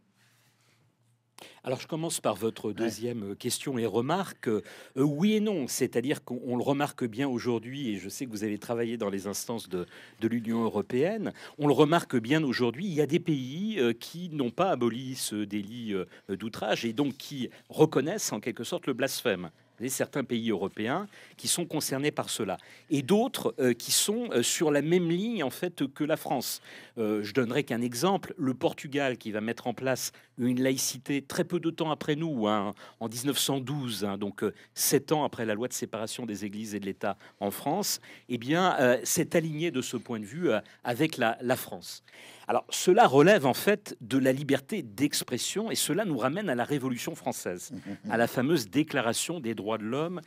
alors je commence par votre deuxième euh, question et remarque. Euh, oui et non, c'est-à-dire qu'on le remarque bien aujourd'hui, et je sais que vous avez travaillé dans les instances de, l'Union européenne, on le remarque bien aujourd'hui, il y a des pays euh, qui n'ont pas aboli ce délit d'outrage et donc qui reconnaissent en quelque sorte le blasphème certains pays européens qui sont concernés par cela et d'autres qui sont sur la même ligne en fait que la France. je donnerai qu'un exemple, le Portugal qui va mettre en place une laïcité très peu de temps après nous, hein, en 1912, hein, donc euh, sept ans après la loi de séparation des églises et de l'État en France, eh bien, euh, c'est s'est aligné de ce point de vue euh, avec la, France. Alors cela relève en fait de la liberté d'expression et cela nous ramène à la Révolution française, mmh, mmh, mmh. à la fameuse Déclaration des droits de l'homme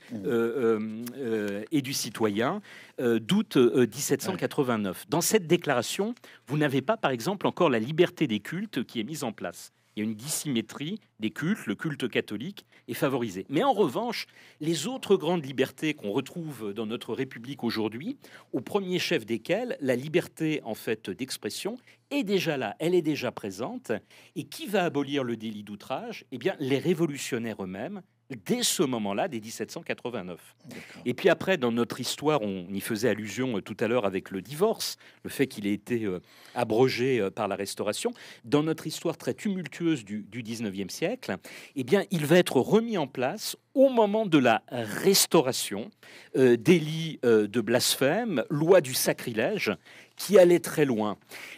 et du citoyen d'août 1789. Dans cette déclaration, vous n'avez pas par exemple encore la liberté des cultes qui est mise en place il y a une dissymétrie des cultes, le culte catholique est favorisé. Mais en revanche, les autres grandes libertés qu'on retrouve dans notre République aujourd'hui, au premier chef desquelles la liberté en fait d'expression, est déjà là, elle est déjà présente. Et qui va abolir le délit d'outrage Eh bien, les révolutionnaires eux-mêmes, dès ce moment-là, dès 1789. Et puis après, dans notre histoire, on y faisait allusion euh, tout à l'heure avec le divorce, le fait qu'il ait été euh, abrogé euh, par la Restauration. Dans notre histoire très tumultueuse du, du 19e siècle, eh bien, il va être remis en place au moment de la restauration, délit de blasphème, loi du sacrilège, qui allait très loin.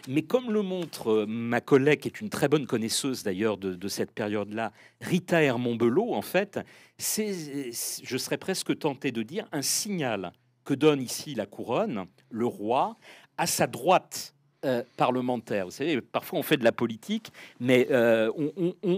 Mais comme le montre euh, ma collègue, qui est une très bonne connaisseuse d'ailleurs de, cette période-là, Rita hermont en fait, c'est, je serais presque tenté de dire, un signal que donne ici la couronne, le roi, à sa droite euh, parlementaire. Vous savez, parfois on fait de la politique, mais euh,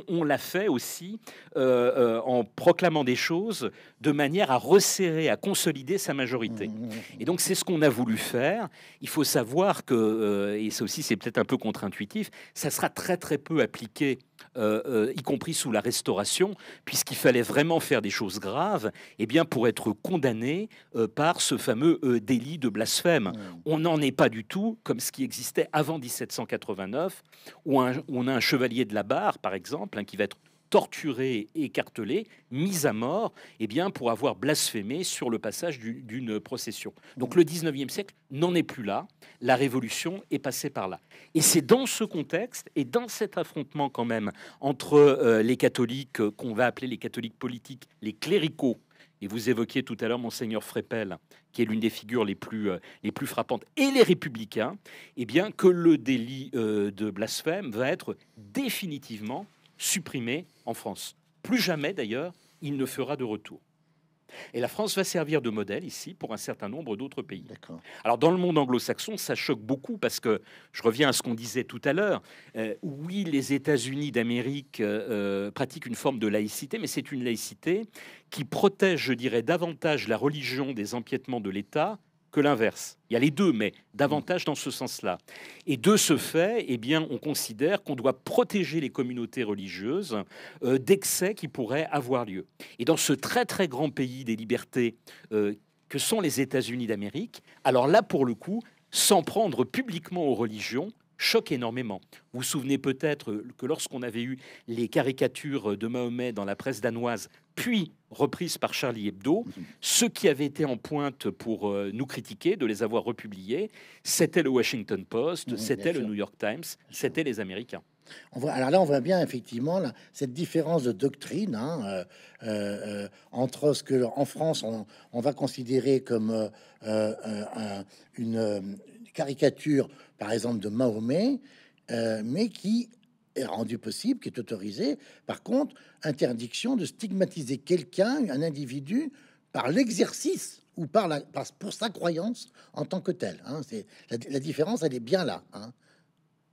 on, la fait aussi euh, en proclamant des choses de manière à resserrer, à consolider sa majorité. Mmh, mmh, mmh. Et donc c'est ce qu'on a voulu faire. Il faut savoir que, et ça aussi c'est peut-être un peu contre-intuitif, ça sera très très peu appliqué y compris sous la Restauration, puisqu'il fallait vraiment faire des choses graves, et eh bien pour être condamné par ce fameux délit de blasphème. On n'en est pas du tout comme ce qui existe avant 1789, où, on a un chevalier de la barre, par exemple, hein, qui va être torturé, écartelé, mis à mort, et eh bien, pour avoir blasphémé sur le passage d'une procession. Donc le 19e siècle n'en est plus là, la révolution est passée par là. Et c'est dans ce contexte et dans cet affrontement quand même entre euh, les catholiques euh, qu'on va appeler les catholiques politiques, les cléricaux et vous évoquiez tout à l'heure Monseigneur Frepel, qui est l'une des figures les plus, euh, les plus frappantes, et les républicains, eh bien que le délit euh, de blasphème va être définitivement supprimé en France. Plus jamais d'ailleurs, il ne fera de retour. Et la France va servir de modèle ici pour un certain nombre d'autres pays. Alors dans le monde anglo-saxon, ça choque beaucoup parce que je reviens à ce qu'on disait tout à l'heure. Euh, oui, les États-Unis d'Amérique euh, euh, pratiquent une forme de laïcité, mais c'est une laïcité qui protège, je dirais, davantage la religion des empiètements de l'État que l'inverse. Il y a les deux, mais davantage dans ce sens-là. Et de ce fait, eh bien, on considère qu'on doit protéger les communautés religieuses euh, d'excès qui pourraient avoir lieu. Et dans ce très très grand pays des libertés euh, que sont les États-Unis d'Amérique, alors là, pour le coup, s'en prendre publiquement aux religions, choque énormément. Vous vous souvenez peut-être que lorsqu'on avait eu les caricatures de Mahomet dans la presse danoise puis reprise par Charlie Hebdo. Ceux qui avaient été en pointe pour euh, nous critiquer, de les avoir republiés, c'était le Washington Post, c'était le New York Times, c'était les Américains. On voit, alors là, on voit bien effectivement cette différence de doctrine hein, euh, euh, entre ce que en France on, va considérer comme une caricature, par exemple, de Mahomet, mais qui est rendu possible, qui est autorisé. Par contre, interdiction de stigmatiser quelqu'un, un individu, par l'exercice ou par la, par, pour sa croyance en tant que tel. Hein. C'est, la, différence, elle est bien là. Hein.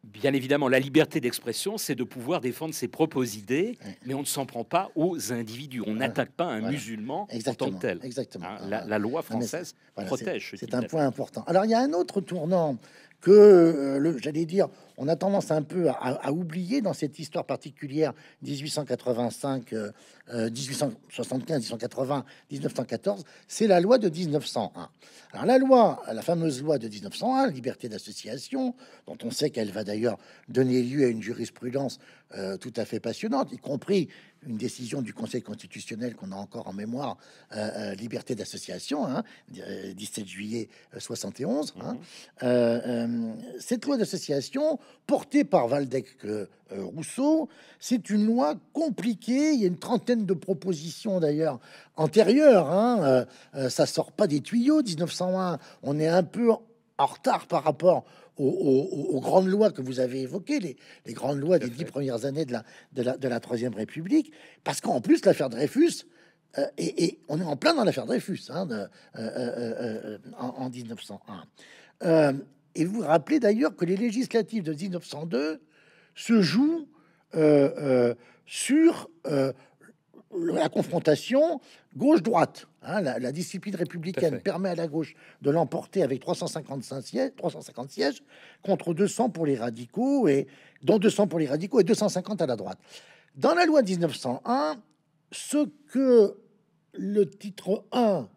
Bien évidemment, la liberté d'expression, c'est de pouvoir défendre ses propres idées, mais on ne s'en prend pas aux individus. On n'attaque pas un musulman exactement. en tant que tel. Hein. Exactement. la, ah, loi ah, française protège. C'est, un point important. Alors, il y a un autre tournant que, euh, j'allais dire, on a tendance un peu à, oublier dans cette histoire particulière 1885, 1875, 1880, 1914, c'est la loi de 1901. Alors la loi, la fameuse loi de 1901, liberté d'association, dont on sait qu'elle va d'ailleurs donner lieu à une jurisprudence euh, tout à fait passionnante, y compris une décision du Conseil constitutionnel qu'on a encore en mémoire, euh, euh, liberté d'association, 17 hein, euh, juillet 71. Hein. Mhm. cette loi d'association, portée par Valdec Rousseau, c'est une loi compliquée. Il y a une trentaine de propositions d'ailleurs antérieures. Hein, ça sort pas des tuyaux. 1901, on est un peu en retard par rapport aux, grandes lois que vous avez évoquées, les, grandes lois des dix premières années de la, de la, de la Troisième République, parce qu'en plus, l'affaire Dreyfus, euh, et, on est en plein dans l'affaire Dreyfus hein, euh, euh, en, en, 1901. et vous, vous rappelez d'ailleurs que les législatives de 1902 se jouent sur la confrontation gauche-droite. Hein, la, discipline républicaine permet à la gauche de l'emporter avec 355 sièges, 350 sièges contre 200 pour les radicaux et dont 200 pour les radicaux et 250 à la droite. Dans la loi 1901, ce que le titre 1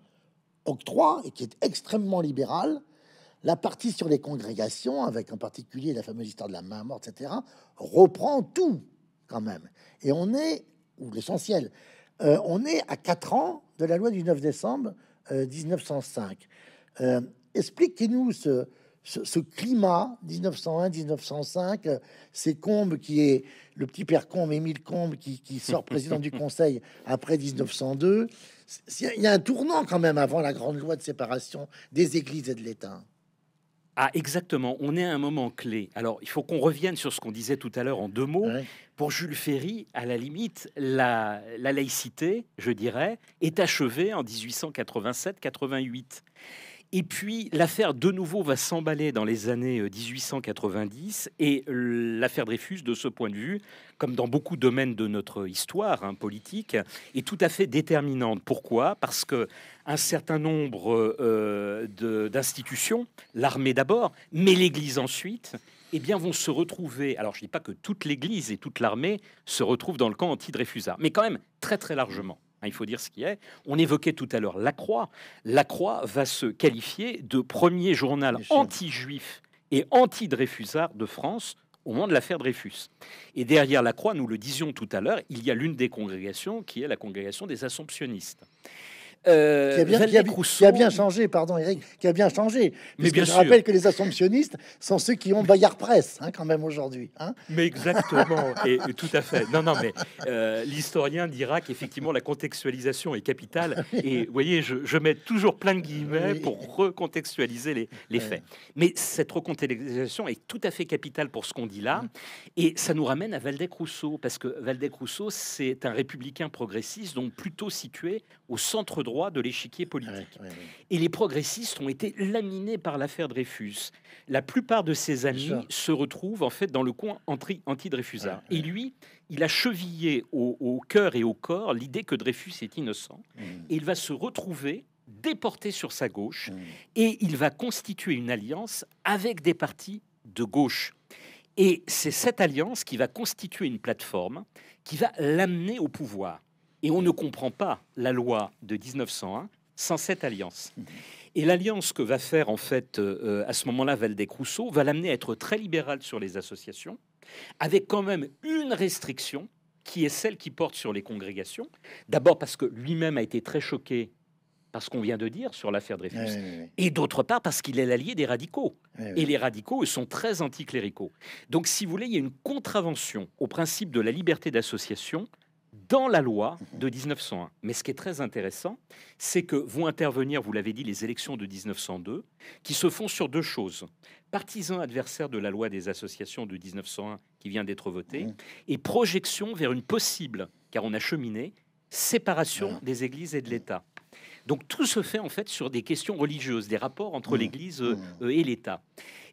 octroie et qui est extrêmement libéral, la partie sur les congrégations, avec en particulier la fameuse histoire de la main morte, etc., reprend tout quand même. Et on est ou l'essentiel, euh, on est à quatre ans de la loi du 9 décembre 1905. Euh, euh, expliquez-nous ce, ce, climat 1901-1905, ces Combes qui est le petit père Combe, Émile Combe, qui, qui sort président du <laughs> Conseil après 1902. Il y a un tournant quand même avant la grande loi de séparation des églises et de l'État. Ah, exactement. On est à un moment clé. Alors, il faut qu'on revienne sur ce qu'on disait tout à l'heure en deux mots. Pour Jules Ferry, à la limite, la, la laïcité, je dirais, est achevée en 1887-88. Et puis l'affaire de nouveau va s'emballer dans les années 1890 euh, et euh, l'affaire Dreyfus, de ce point de vue, comme dans beaucoup de domaines de notre histoire hein, politique, est tout à fait déterminante. Pourquoi Parce que un certain nombre euh, d'institutions, l'armée d'abord, mais l'Église ensuite, eh bien, vont se retrouver. Alors, je ne dis pas que toute l'Église et toute l'armée se retrouvent dans le camp anti-Dreyfusard, mais quand même très très largement. Hein, il faut dire ce qui est. On évoquait tout à l'heure La Croix. La Croix va se qualifier de premier journal anti-juif et anti-Dreyfusard de France au moment de l'affaire Dreyfus. Et derrière la croix, nous le disions tout à l'heure, il y a l'une des congrégations qui est la congrégation des Assomptionnistes. Euh, qui, a bien, changé, pardon Eric, qui a bien changé. Mais je rappelle que les assomptionnistes sont ceux qui ont Bayard Presse, hein, quand même, aujourd'hui. Hein. mais exactement, et tout à fait. Non, non, mais euh, l'historien dira qu'effectivement, la contextualisation est capitale. <laughs> Et vous voyez, je, mets toujours plein de guillemets pour recontextualiser les, faits. Mais cette recontextualisation est tout à fait capitale pour ce qu'on dit là. Et ça nous ramène à Valdec Rousseau, parce que Valdec Rousseau, c'est un républicain progressiste, donc plutôt situé au centre de de l'échiquier ah politique. Et les progressistes ont été laminés par l'affaire Dreyfus. La plupart de ses amis se retrouvent en fait dans le coin anti-Dreyfusard. Et lui, il a chevillé au, cœur et au corps l'idée que Dreyfus est innocent. Mmh. Et il va se retrouver déporté sur sa gauche. Mmh. Et il va constituer une alliance avec des partis de gauche. Et c'est cette alliance qui va constituer une plateforme qui va l'amener au pouvoir. Et on ne comprend pas la loi de 1901 sans cette alliance. Et l'alliance que va faire en fait euh, à ce moment-là Valdec-Rousseau va l'amener à être très libéral sur les associations, avec quand même une restriction qui est celle qui porte sur les congrégations. D'abord parce que lui-même a été très choqué par ce qu'on vient de dire sur l'affaire Dreyfus, et d'autre part parce qu'il est l'allié des radicaux. Et les radicaux, eux, sont très anticléricaux. Donc, si vous voulez, il y a une contravention au principe de la liberté d'association dans la loi de 1901. Mais ce qui est très intéressant, c'est que vont intervenir, vous l'avez dit, les élections de 1902, qui se font sur deux choses. Partisans adversaires de la loi des associations de 1901 qui vient d'être votée, et projection vers une possible, car on a cheminé, séparation des églises et de l'État. Donc tout se fait en fait sur des questions religieuses, des rapports entre mmh. l'Église mmh. Euh, et l'État.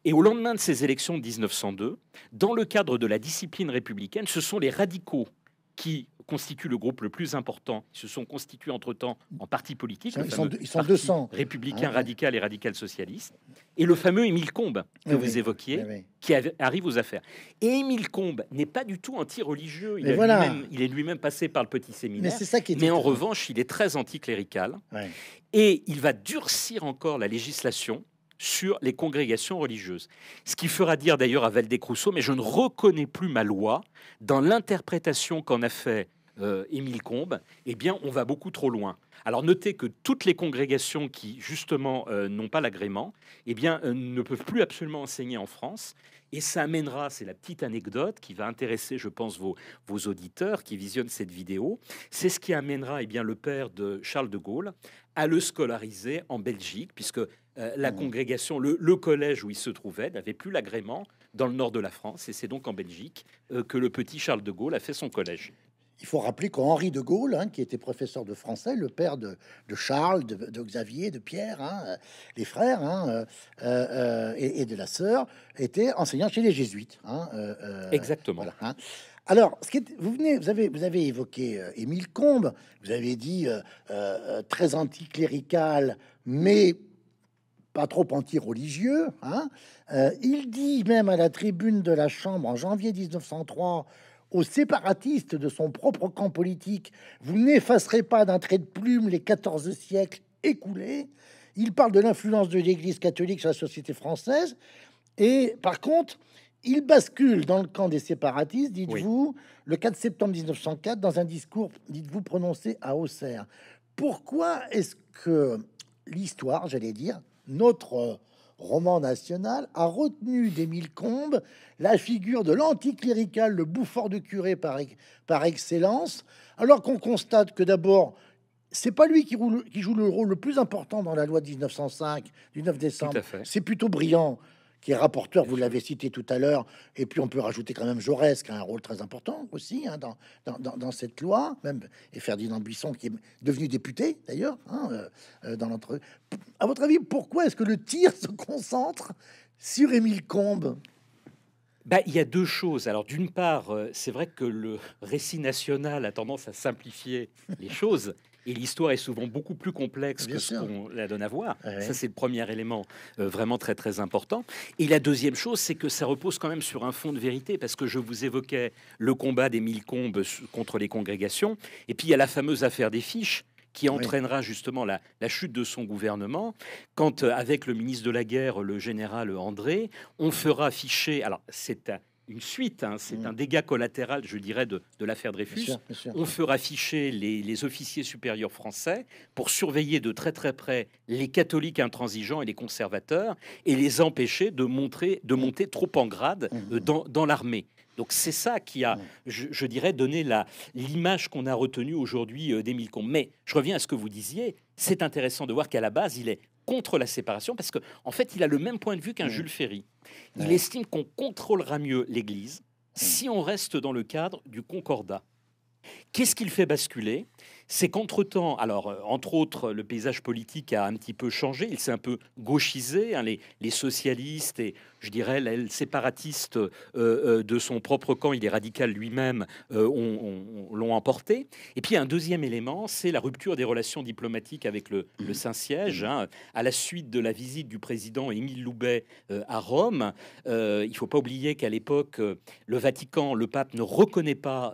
Et au lendemain de ces élections de 1902, dans le cadre de la discipline républicaine, ce sont les radicaux qui constituent le groupe le plus important. Ils se sont constitués entre-temps en parti politique. Ils, sont, ils sont 200. Républicain ah radical et radical socialiste. Et le fameux Émile Combes que eh vous évoquiez, eh qui arrive aux affaires. Et Émile Combes n'est pas du tout anti-religieux. Il, il est lui-même passé par le petit séminaire. Mais, en revanche, il est très anticlérical. Et il va durcir encore la législation sur les congrégations religieuses. Ce qui fera dire d'ailleurs à Valdez-Crousseau, mais je ne reconnais plus ma loi dans l'interprétation qu'en a fait euh, Émile Combes, eh bien, on va beaucoup trop loin. Alors notez que toutes les congrégations qui justement euh, n'ont pas l'agrément, eh bien, euh, ne peuvent plus absolument enseigner en France. Et ça amènera, c'est la petite anecdote qui va intéresser, je pense, vos, auditeurs qui visionnent cette vidéo. C'est ce qui amènera, eh bien, le père de Charles de Gaulle à le scolariser en Belgique, puisque la mmh. congrégation, le, collège où il se trouvait, n'avait plus l'agrément dans le nord de la France, et c'est donc en Belgique que le petit Charles de Gaulle a fait son collège. Il faut rappeler qu'Henri de Gaulle, hein, qui était professeur de français, le père de, Charles, de, Xavier, de Pierre, hein, euh, les frères hein, euh, euh, et, de la sœur, était enseignant chez les jésuites. Exactement. alors, ce vous venez, vous avez, évoqué Émile Combes, vous avez dit très anticlérical, mais pas trop anti-religieux. il dit même à la tribune de la Chambre en janvier 1903 aux séparatistes de son propre camp politique Vous n'effacerez pas d'un trait de plume les 14 siècles écoulés. Il parle de l'influence de l'Église catholique sur la société française. Et par contre, il bascule dans le camp des séparatistes, dites-vous, le 4 septembre 1904, dans un discours, dites-vous, prononcé à Auxerre. Pourquoi est-ce que l'histoire, j'allais dire, notre roman national, a retenu d'Émile Combes la figure de l'anticlérical, le Bouffard de curé par, par excellence, alors qu'on constate que d'abord, c'est pas lui qui, qui, joue le rôle le plus important dans la loi 1905 du 9 décembre. C'est plutôt brillant qui est rapporteur, vous l'avez cité tout à l'heure, et puis on peut rajouter quand même Jaurès, qui a un rôle très important aussi hein, dans, dans, dans, cette loi, même, et Ferdinand Buisson, qui est devenu député d'ailleurs, hein, euh, euh, dans l'entre... À votre avis, pourquoi est-ce que le tir se concentre sur Émile Combes bah, il y a deux choses. Alors, d'une part, euh, c'est vrai que le récit national a tendance à simplifier les choses, et l'histoire est souvent beaucoup plus complexe que ce qu'on la donne à voir. Ça, c'est le premier élément euh, vraiment très très important. Et la deuxième chose, c'est que ça repose quand même sur un fond de vérité, parce que je vous évoquais le combat des mille combes contre les congrégations, et puis il y a la fameuse affaire des fiches qui entraînera justement la, chute de son gouvernement, quand euh, avec le ministre de la guerre, le général André, on fera ficher. alors c'est une suite, hein. c'est mm. un dégât collatéral, je dirais, de, l'affaire Dreyfus. On fera afficher les, officiers supérieurs français pour surveiller de très très près les catholiques intransigeants et les conservateurs et les empêcher de, montrer, de monter trop en grade mm. euh, dans, l'armée. Donc c'est ça qui a, mm. je, dirais, donné l'image qu'on a retenue aujourd'hui euh, d'Émile Combes. Mais je reviens à ce que vous disiez, c'est intéressant de voir qu'à la base, il est contre la séparation parce qu'en fait, il a le même point de vue qu'un Jules Ferry. Il estime qu'on contrôlera mieux l'Église si on reste dans le cadre du concordat. Qu'est-ce qu'il fait basculer c'est contretemps, alors euh, entre autres, le paysage politique a un petit peu changé, il s'est un peu gauchisé, hein, les, socialistes et je dirais les séparatistes euh, euh, de son propre camp, il est radical lui-même, on, l'ont emporté. Et puis un deuxième élément, c'est la rupture des relations diplomatiques avec le, mmh. Saint-Siège. Mmh. Hein. à la suite de la visite du président Émile Loubet à Rome, il faut pas oublier qu'à l'époque, le Vatican, le pape ne reconnaît pas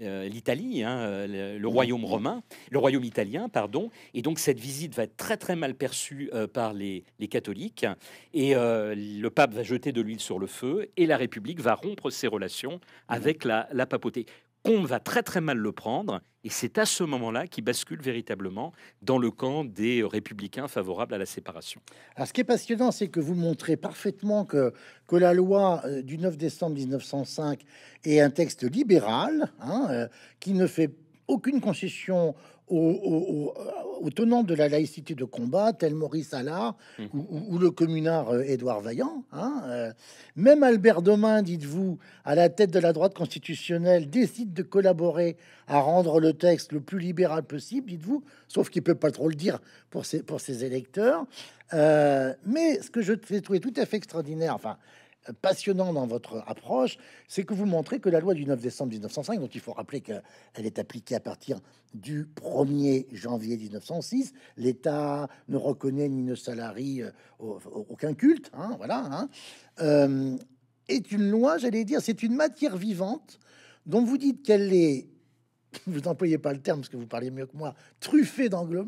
l'Italie. Hein, euh, le royaume romain, le royaume italien, pardon. Et donc cette visite va être très très mal perçue euh, par les, les, catholiques. Et euh, le pape va jeter de l'huile sur le feu et la République va rompre ses relations avec la, la papauté. Combe va très très mal le prendre et c'est à ce moment-là qu'il bascule véritablement dans le camp des républicains favorables à la séparation. Alors ce qui est passionnant, c'est que vous montrez parfaitement que, que la loi du 9 décembre 1905 est un texte libéral hein, qui ne fait pas aucune concession aux, aux, euh, tenants de la laïcité de combat, tel Maurice Allard hum. ou, le communard euh, Édouard Vaillant. Hein, euh. même Albert Domain, dites-vous, à la tête de la droite constitutionnelle, décide de collaborer à rendre le texte le plus libéral possible, dites-vous, sauf qu'il peut pas trop le dire pour ses, pour ses électeurs. mais ce que je trouvais tout à fait extraordinaire, enfin, passionnant dans votre approche, c'est que vous montrez que la loi du 9 décembre 1905, dont il faut rappeler qu'elle est appliquée à partir du 1er janvier 1906, l'État ne reconnaît ni ne salarie euh, aucun culte, hein, voilà, hein, euh, est une loi, j'allais dire, c'est une matière vivante dont vous dites qu'elle est, <laughs> vous n'employez pas le terme parce que vous parlez mieux que moi, truffée d'angle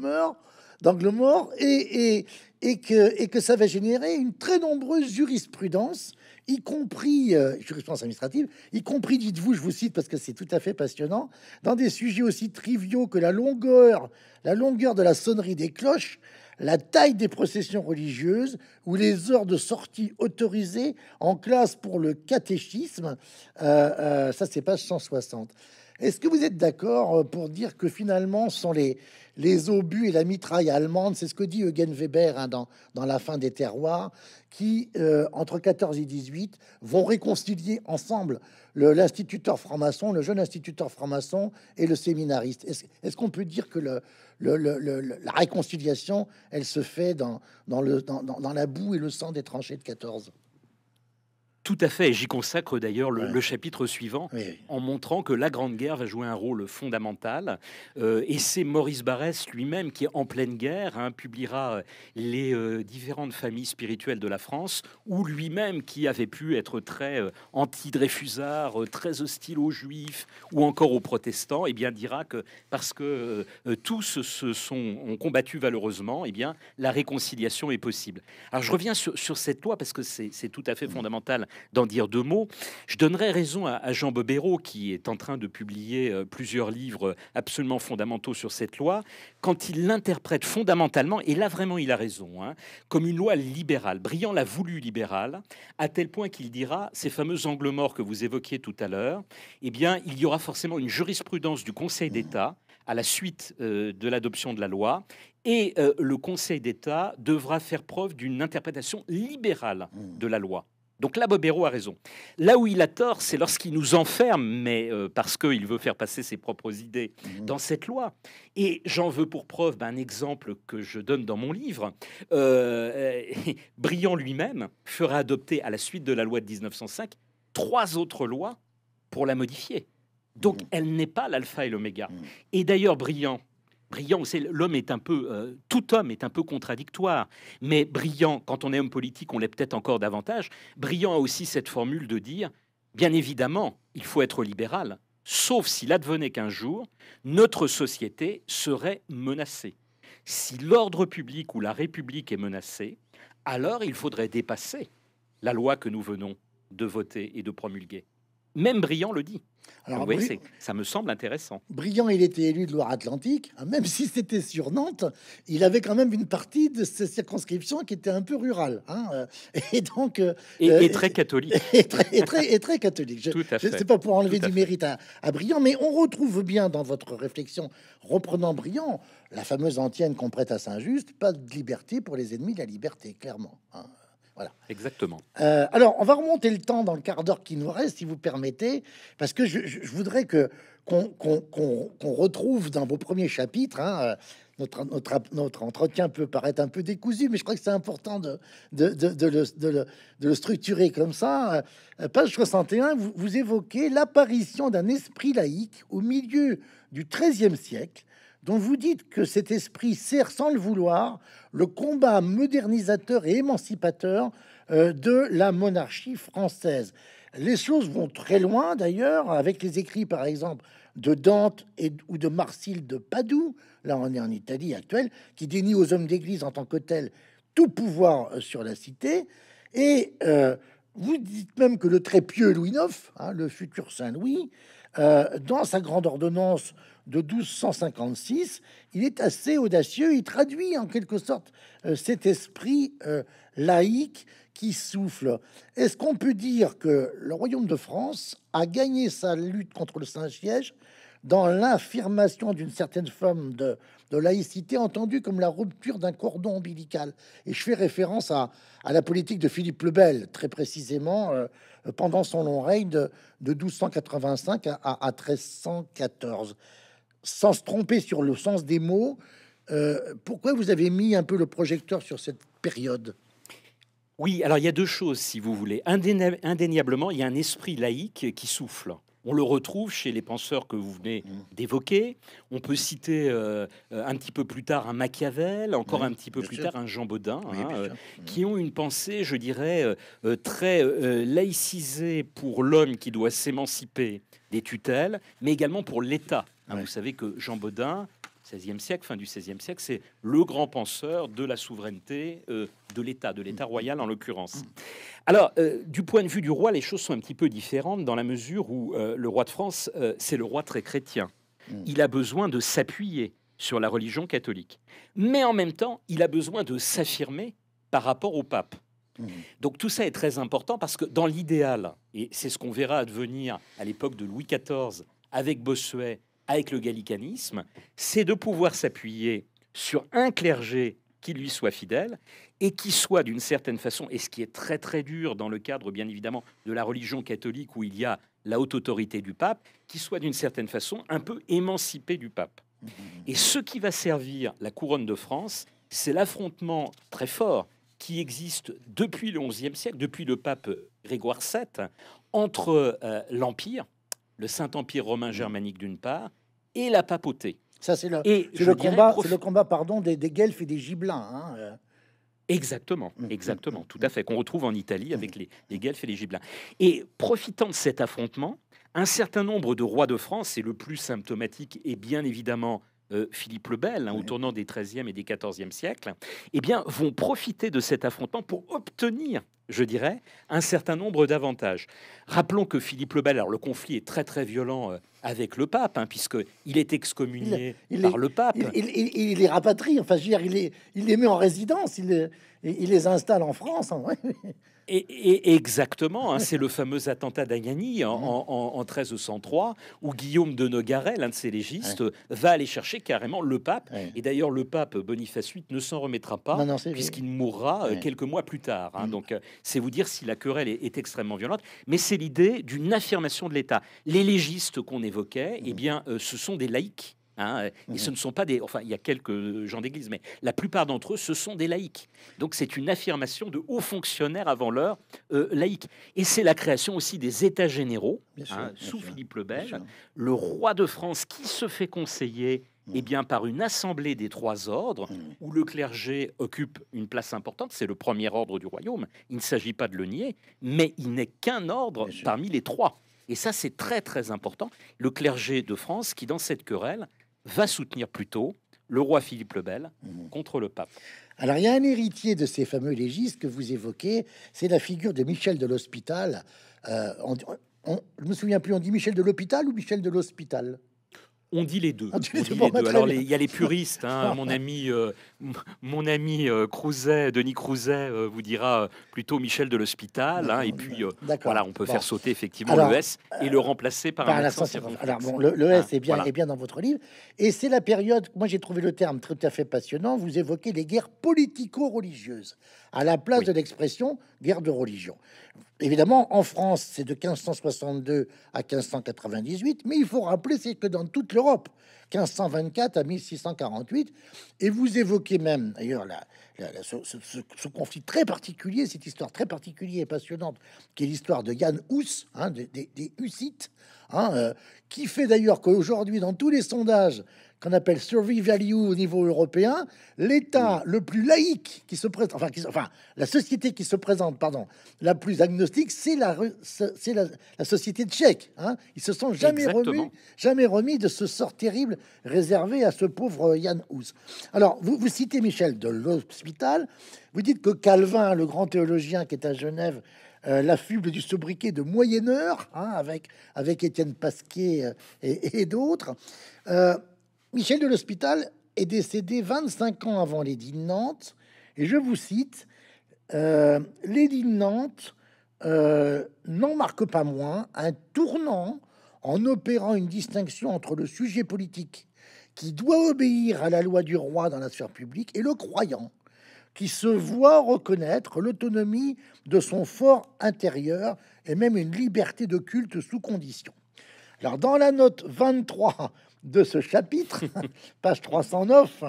d'angle mort et, et, que, et que ça va générer une très nombreuse jurisprudence, y compris euh, jurisprudence administrative, y compris, dites-vous, je vous cite parce que c'est tout à fait passionnant, dans des sujets aussi triviaux que la longueur, la longueur de la sonnerie des cloches, la taille des processions religieuses ou les heures de sortie autorisées en classe pour le catéchisme. Euh, euh, ça, c'est page 160. Est-ce que vous êtes d'accord euh, pour dire que finalement, ce sont les, les obus et la mitraille allemande, c'est ce que dit Eugen Weber hein, dans, La fin des terroirs, qui, euh, entre 14 et 18, vont réconcilier ensemble l'instituteur franc-maçon, le jeune instituteur franc-maçon et le séminariste. Est-ce qu'on peut dire que la réconciliation, elle se fait dans, dans, dans la boue et le sang des tranchées de 14 tout à fait. et J'y consacre d'ailleurs le, chapitre suivant en montrant que la Grande Guerre va jouer un rôle fondamental. Euh, et c'est Maurice Barrès lui-même qui, en pleine guerre, hein, publiera euh, les euh, différentes familles spirituelles de la France, ou lui-même qui avait pu être très anti-Dreyfusard, très hostile aux Juifs ou encore aux protestants, et eh bien dira que parce que tous se sont ont combattu valeureusement, et eh bien la réconciliation est possible. Alors je reviens sur, sur cette loi parce que c'est tout à fait mmh. fondamental d'en dire deux mots. Je donnerai raison à, Jean Bobéro, qui est en train de publier euh, plusieurs livres absolument fondamentaux sur cette loi, quand il l'interprète fondamentalement, et là vraiment il a raison, hein, comme une loi libérale. brillant l'a voulu libérale, à tel point qu'il dira, ces fameux angles morts que vous évoquiez tout à l'heure, eh bien il y aura forcément une jurisprudence du Conseil d'État à la suite euh, de l'adoption de la loi. Et euh, le Conseil d'État devra faire preuve d'une interprétation libérale de la loi. Donc là, Bobéro a raison. Là où il a tort, c'est lorsqu'il nous enferme, mais euh, parce qu'il veut faire passer ses propres idées mhm. dans cette loi. Et j'en veux pour preuve ben, un exemple que je donne dans mon livre. Euh, euh <laughs> Briand lui-même fera adopter, à la suite de la loi de 1905, trois autres lois pour la modifier. Donc mhm. elle n'est pas l'alpha et l'oméga. Mhm. Et d'ailleurs, Briand, Brillant, l'homme est un peu, euh, tout homme est un peu contradictoire, mais brillant, quand on est homme politique, on l'est peut-être encore davantage. Brillant a aussi cette formule de dire, bien évidemment, il faut être libéral, sauf s'il advenait qu'un jour, notre société serait menacée. Si l'ordre public ou la République est menacée, alors il faudrait dépasser la loi que nous venons de voter et de promulguer. Même Briand le dit. Alors, oui, c'est. ça me semble intéressant. Brillant, il était élu de Loire-Atlantique, hein, même <laughs> si c'était sur Nantes, il avait quand même une partie de ses circonscriptions qui était un peu rurale, hein, euh, et donc euh, euh, <laughs> et, très catholique, et, très, très, catholique. Je, Tout à fait. c'est pas pour enlever du mérite à, à Brillant, mais on retrouve bien dans votre réflexion, reprenant Brillant, la fameuse antienne qu'on prête à Saint-Just, pas de liberté pour les ennemis de la liberté, clairement. Hein. Voilà. Exactement. Euh, alors, on va remonter le temps dans le quart d'heure qui nous reste, si vous permettez, parce que je, voudrais que qu'on retrouve dans vos premiers chapitres. Hein, euh, notre, notre, entretien peut paraître un peu décousu, mais je crois que c'est important de, de, le, structurer comme ça. Euh, page 61, vous, vous évoquez l'apparition d'un esprit laïque au milieu du XIIIe siècle dont vous dites que cet esprit sert sans le vouloir le combat modernisateur et émancipateur euh, de la monarchie française. Les choses vont très loin d'ailleurs avec les écrits par exemple de Dante et, ou de Marsile de Padoue, là on est en Italie actuelle, qui dénie aux hommes d'église en tant que tels tout pouvoir euh, sur la cité. Et euh, vous dites même que le très pieux Louis IX, hein, le futur Saint Louis, dans sa grande ordonnance de 1256, il est assez audacieux, il traduit en quelque sorte euh, cet esprit euh, laïque qui souffle. Est-ce qu'on peut dire que le royaume de France a gagné sa lutte contre le Saint-Siège dans l'affirmation d'une certaine forme de, laïcité entendue comme la rupture d'un cordon ombilical. Et je fais référence à, la politique de Philippe le Bel, très précisément, euh, pendant son long règne de, 1285 à 1314 sans se tromper sur le sens des mots, euh, pourquoi vous avez mis un peu le projecteur sur cette période Oui, alors il y a deux choses, si vous voulez. indéniablement, il y a un esprit laïque qui souffle. On le retrouve chez les penseurs que vous venez mmh. d'évoquer. On peut citer euh, un petit peu plus tard un Machiavel, encore un petit peu plus tard un Jean Baudin, hein, euh, mmh. qui ont une pensée, je dirais, très laïcisée pour l'homme qui doit s'émanciper des tutelles, mais également pour l'État Hein, vous savez que Jean Baudin, 16e siècle, fin du 16e siècle, c'est le grand penseur de la souveraineté euh, de l'État, de l'État mm. royal en l'occurrence. Mm. Alors, euh, du point de vue du roi, les choses sont un petit peu différentes dans la mesure où euh, le roi de France, c'est le roi très chrétien. Mm. Il a besoin de s'appuyer sur la religion catholique. Mais en même temps, il a besoin de s'affirmer par rapport au pape. Donc tout ça est très important parce que dans l'idéal, et c'est ce qu'on verra advenir à l'époque de Louis XIV avec Bossuet avec le gallicanisme, c'est de pouvoir s'appuyer sur un clergé qui lui soit fidèle et qui soit d'une certaine façon, et ce qui est très très dur dans le cadre bien évidemment de la religion catholique où il y a la haute autorité du pape, qui soit d'une certaine façon un peu émancipé du pape. Et ce qui va servir la couronne de France, c'est l'affrontement très fort qui existe depuis le XIe siècle, depuis le pape Grégoire VII, entre euh, l'Empire, le Saint-Empire romain mm. germanique d'une part, et la papauté. Ça, c'est le, et le, combat, le combat pardon, des, des Guelfes et des Gibelins. Hein, euh. Exactement, mm, mm, exactement, tout à fait, qu'on retrouve en Italie avec les, les Guelfes et les Gibelins. Et profitant de cet affrontement, un certain nombre de rois de France, c'est le plus symptomatique et bien évidemment euh, Philippe le Bel, hein, au tournant des 13e et des 14e siècles, eh bien, vont profiter de cet affrontement pour obtenir, je dirais, un certain nombre d'avantages. Rappelons que Philippe le Bel, alors le conflit est très très violent euh, avec le pape, hein, puisqu'il est excommunié par le pape. Il, il, les rapatrie, enfin, je veux dire, il est il les met en résidence, il les, il les installe en France. Hein, <laughs> Et, exactement, hein, c'est le fameux attentat d'Agnani en, 1303, mmh. où Guillaume de Nogaret, l'un de ses légistes, va aller chercher carrément le pape. Et d'ailleurs, le pape Boniface VIII ne s'en remettra pas, puisqu'il mourra euh, quelques mois plus tard. Hein. Mmh. Donc, euh, c'est vous dire si la querelle est, extrêmement violente. Mais c'est l'idée d'une affirmation de l'État. Les légistes qu'on évoquait, mmh. eh bien, euh, ce sont des laïcs. Hein, euh, et mhm. ce ne sont pas des. Enfin, il y a quelques euh, gens d'église, mais la plupart d'entre eux, ce sont des laïcs. Donc, c'est une affirmation de hauts fonctionnaires avant l'heure laïque euh, laïcs. Et c'est la création aussi des États généraux, hein, sous Philippe le Bel, le roi de France qui se fait conseiller mhm. eh bien, par une assemblée des trois ordres, mhm. où le clergé occupe une place importante, c'est le premier ordre du royaume, il ne s'agit pas de le nier, mais il n'est qu'un ordre parmi les trois. Et ça, c'est très très important. Le clergé de France, qui dans cette querelle va soutenir plutôt le roi Philippe le Bel mhm. contre le pape. Alors il y a un héritier de ces fameux légistes que vous évoquez, c'est la figure de Michel de l'Hospital. Euh, on, me souviens plus, on dit Michel de l'Hôpital ou Michel de l'Hospital on dit les deux. Ah, Alors, il y a les puristes. Hein. <laughs> mon ami, euh, mon ami euh, Denis Crouzet, euh, vous dira plutôt Michel de l'Hospital. Hein. et puis, voilà, on peut faire sauter effectivement le S et le remplacer par, un Alors, le, S hein, est, bien, bien dans votre livre. Et c'est la période, moi j'ai trouvé le terme tout à fait passionnant. Vous évoquez les guerres politico-religieuses à la place de l'expression guerre de religion. Évidemment, en France, c'est de 1562 à 1598, mais il faut rappeler c'est que dans toute l'Europe, 1524 à 1648, et vous évoquez même, d'ailleurs, la, ce, conflit très particulier, cette histoire très particulière et passionnante, qui est l'histoire de Yann Hus, hein, des, Hussites, hein, euh, qui fait d'ailleurs qu'aujourd'hui, dans tous les sondages, qu'on appelle survival value au niveau européen, l'État le plus laïque qui se présente, enfin, qui, la société qui se présente, pardon, la plus agnostique, c'est la, c'est la, la, société tchèque. Hein. Ils se sont jamais remis, jamais remis de ce sort terrible réservé à ce pauvre euh, Yann Hus. Alors, vous, vous citez Michel de l'Hospital, vous dites que Calvin, le grand théologien qui est à Genève, l'affuble euh, la fuble du sobriquet de Moyenneur, hein, avec, avec Étienne Pasquier euh, et, d'autres. Michel de l'Hospital est décédé 25 ans avant l'édit Nantes, et je vous cite euh, L'édit Nantes euh, n'en marque pas moins un tournant en opérant une distinction entre le sujet politique qui doit obéir à la loi du roi dans la sphère publique et le croyant qui se voit reconnaître l'autonomie de son fort intérieur et même une liberté de culte sous condition. Alors dans la note 23 de ce chapitre, <laughs> page 309,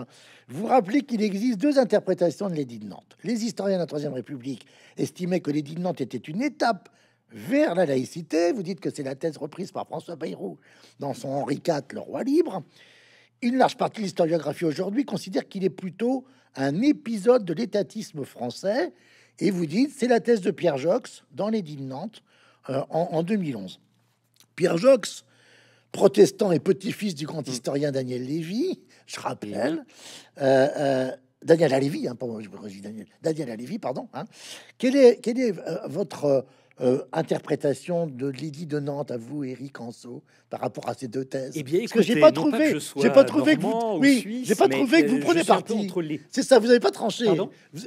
vous rappelez qu'il existe deux interprétations de l'édit de Nantes. Les historiens de la Troisième République estimaient que l'édit de Nantes était une étape vers la laïcité. Vous dites que c'est la thèse reprise par François Bayrou dans son Henri IV, le roi libre. Une large partie de l'historiographie aujourd'hui considère qu'il est plutôt un épisode de l'étatisme français. Et vous dites, c'est la thèse de Pierre Jox dans l'édit de Nantes euh, en 2011. Pierre Jox, protestant et petit-fils du grand mm. historien Daniel Lévy, je rappelle, euh, euh, Daniel Lévy, hein, pardon, je Daniel, Daniel Lévy, pardon, hein. quel est, euh, votre euh, interprétation de Lady de Nantes à vous, Eric Anso, par rapport à ces deux thèses Eh bien, écoutez, que j'ai pas trouvé, j'ai pas trouvé que vous, oui, j'ai pas trouvé que vous euh, prenez parti. C'est ça, vous n'avez pas tranché.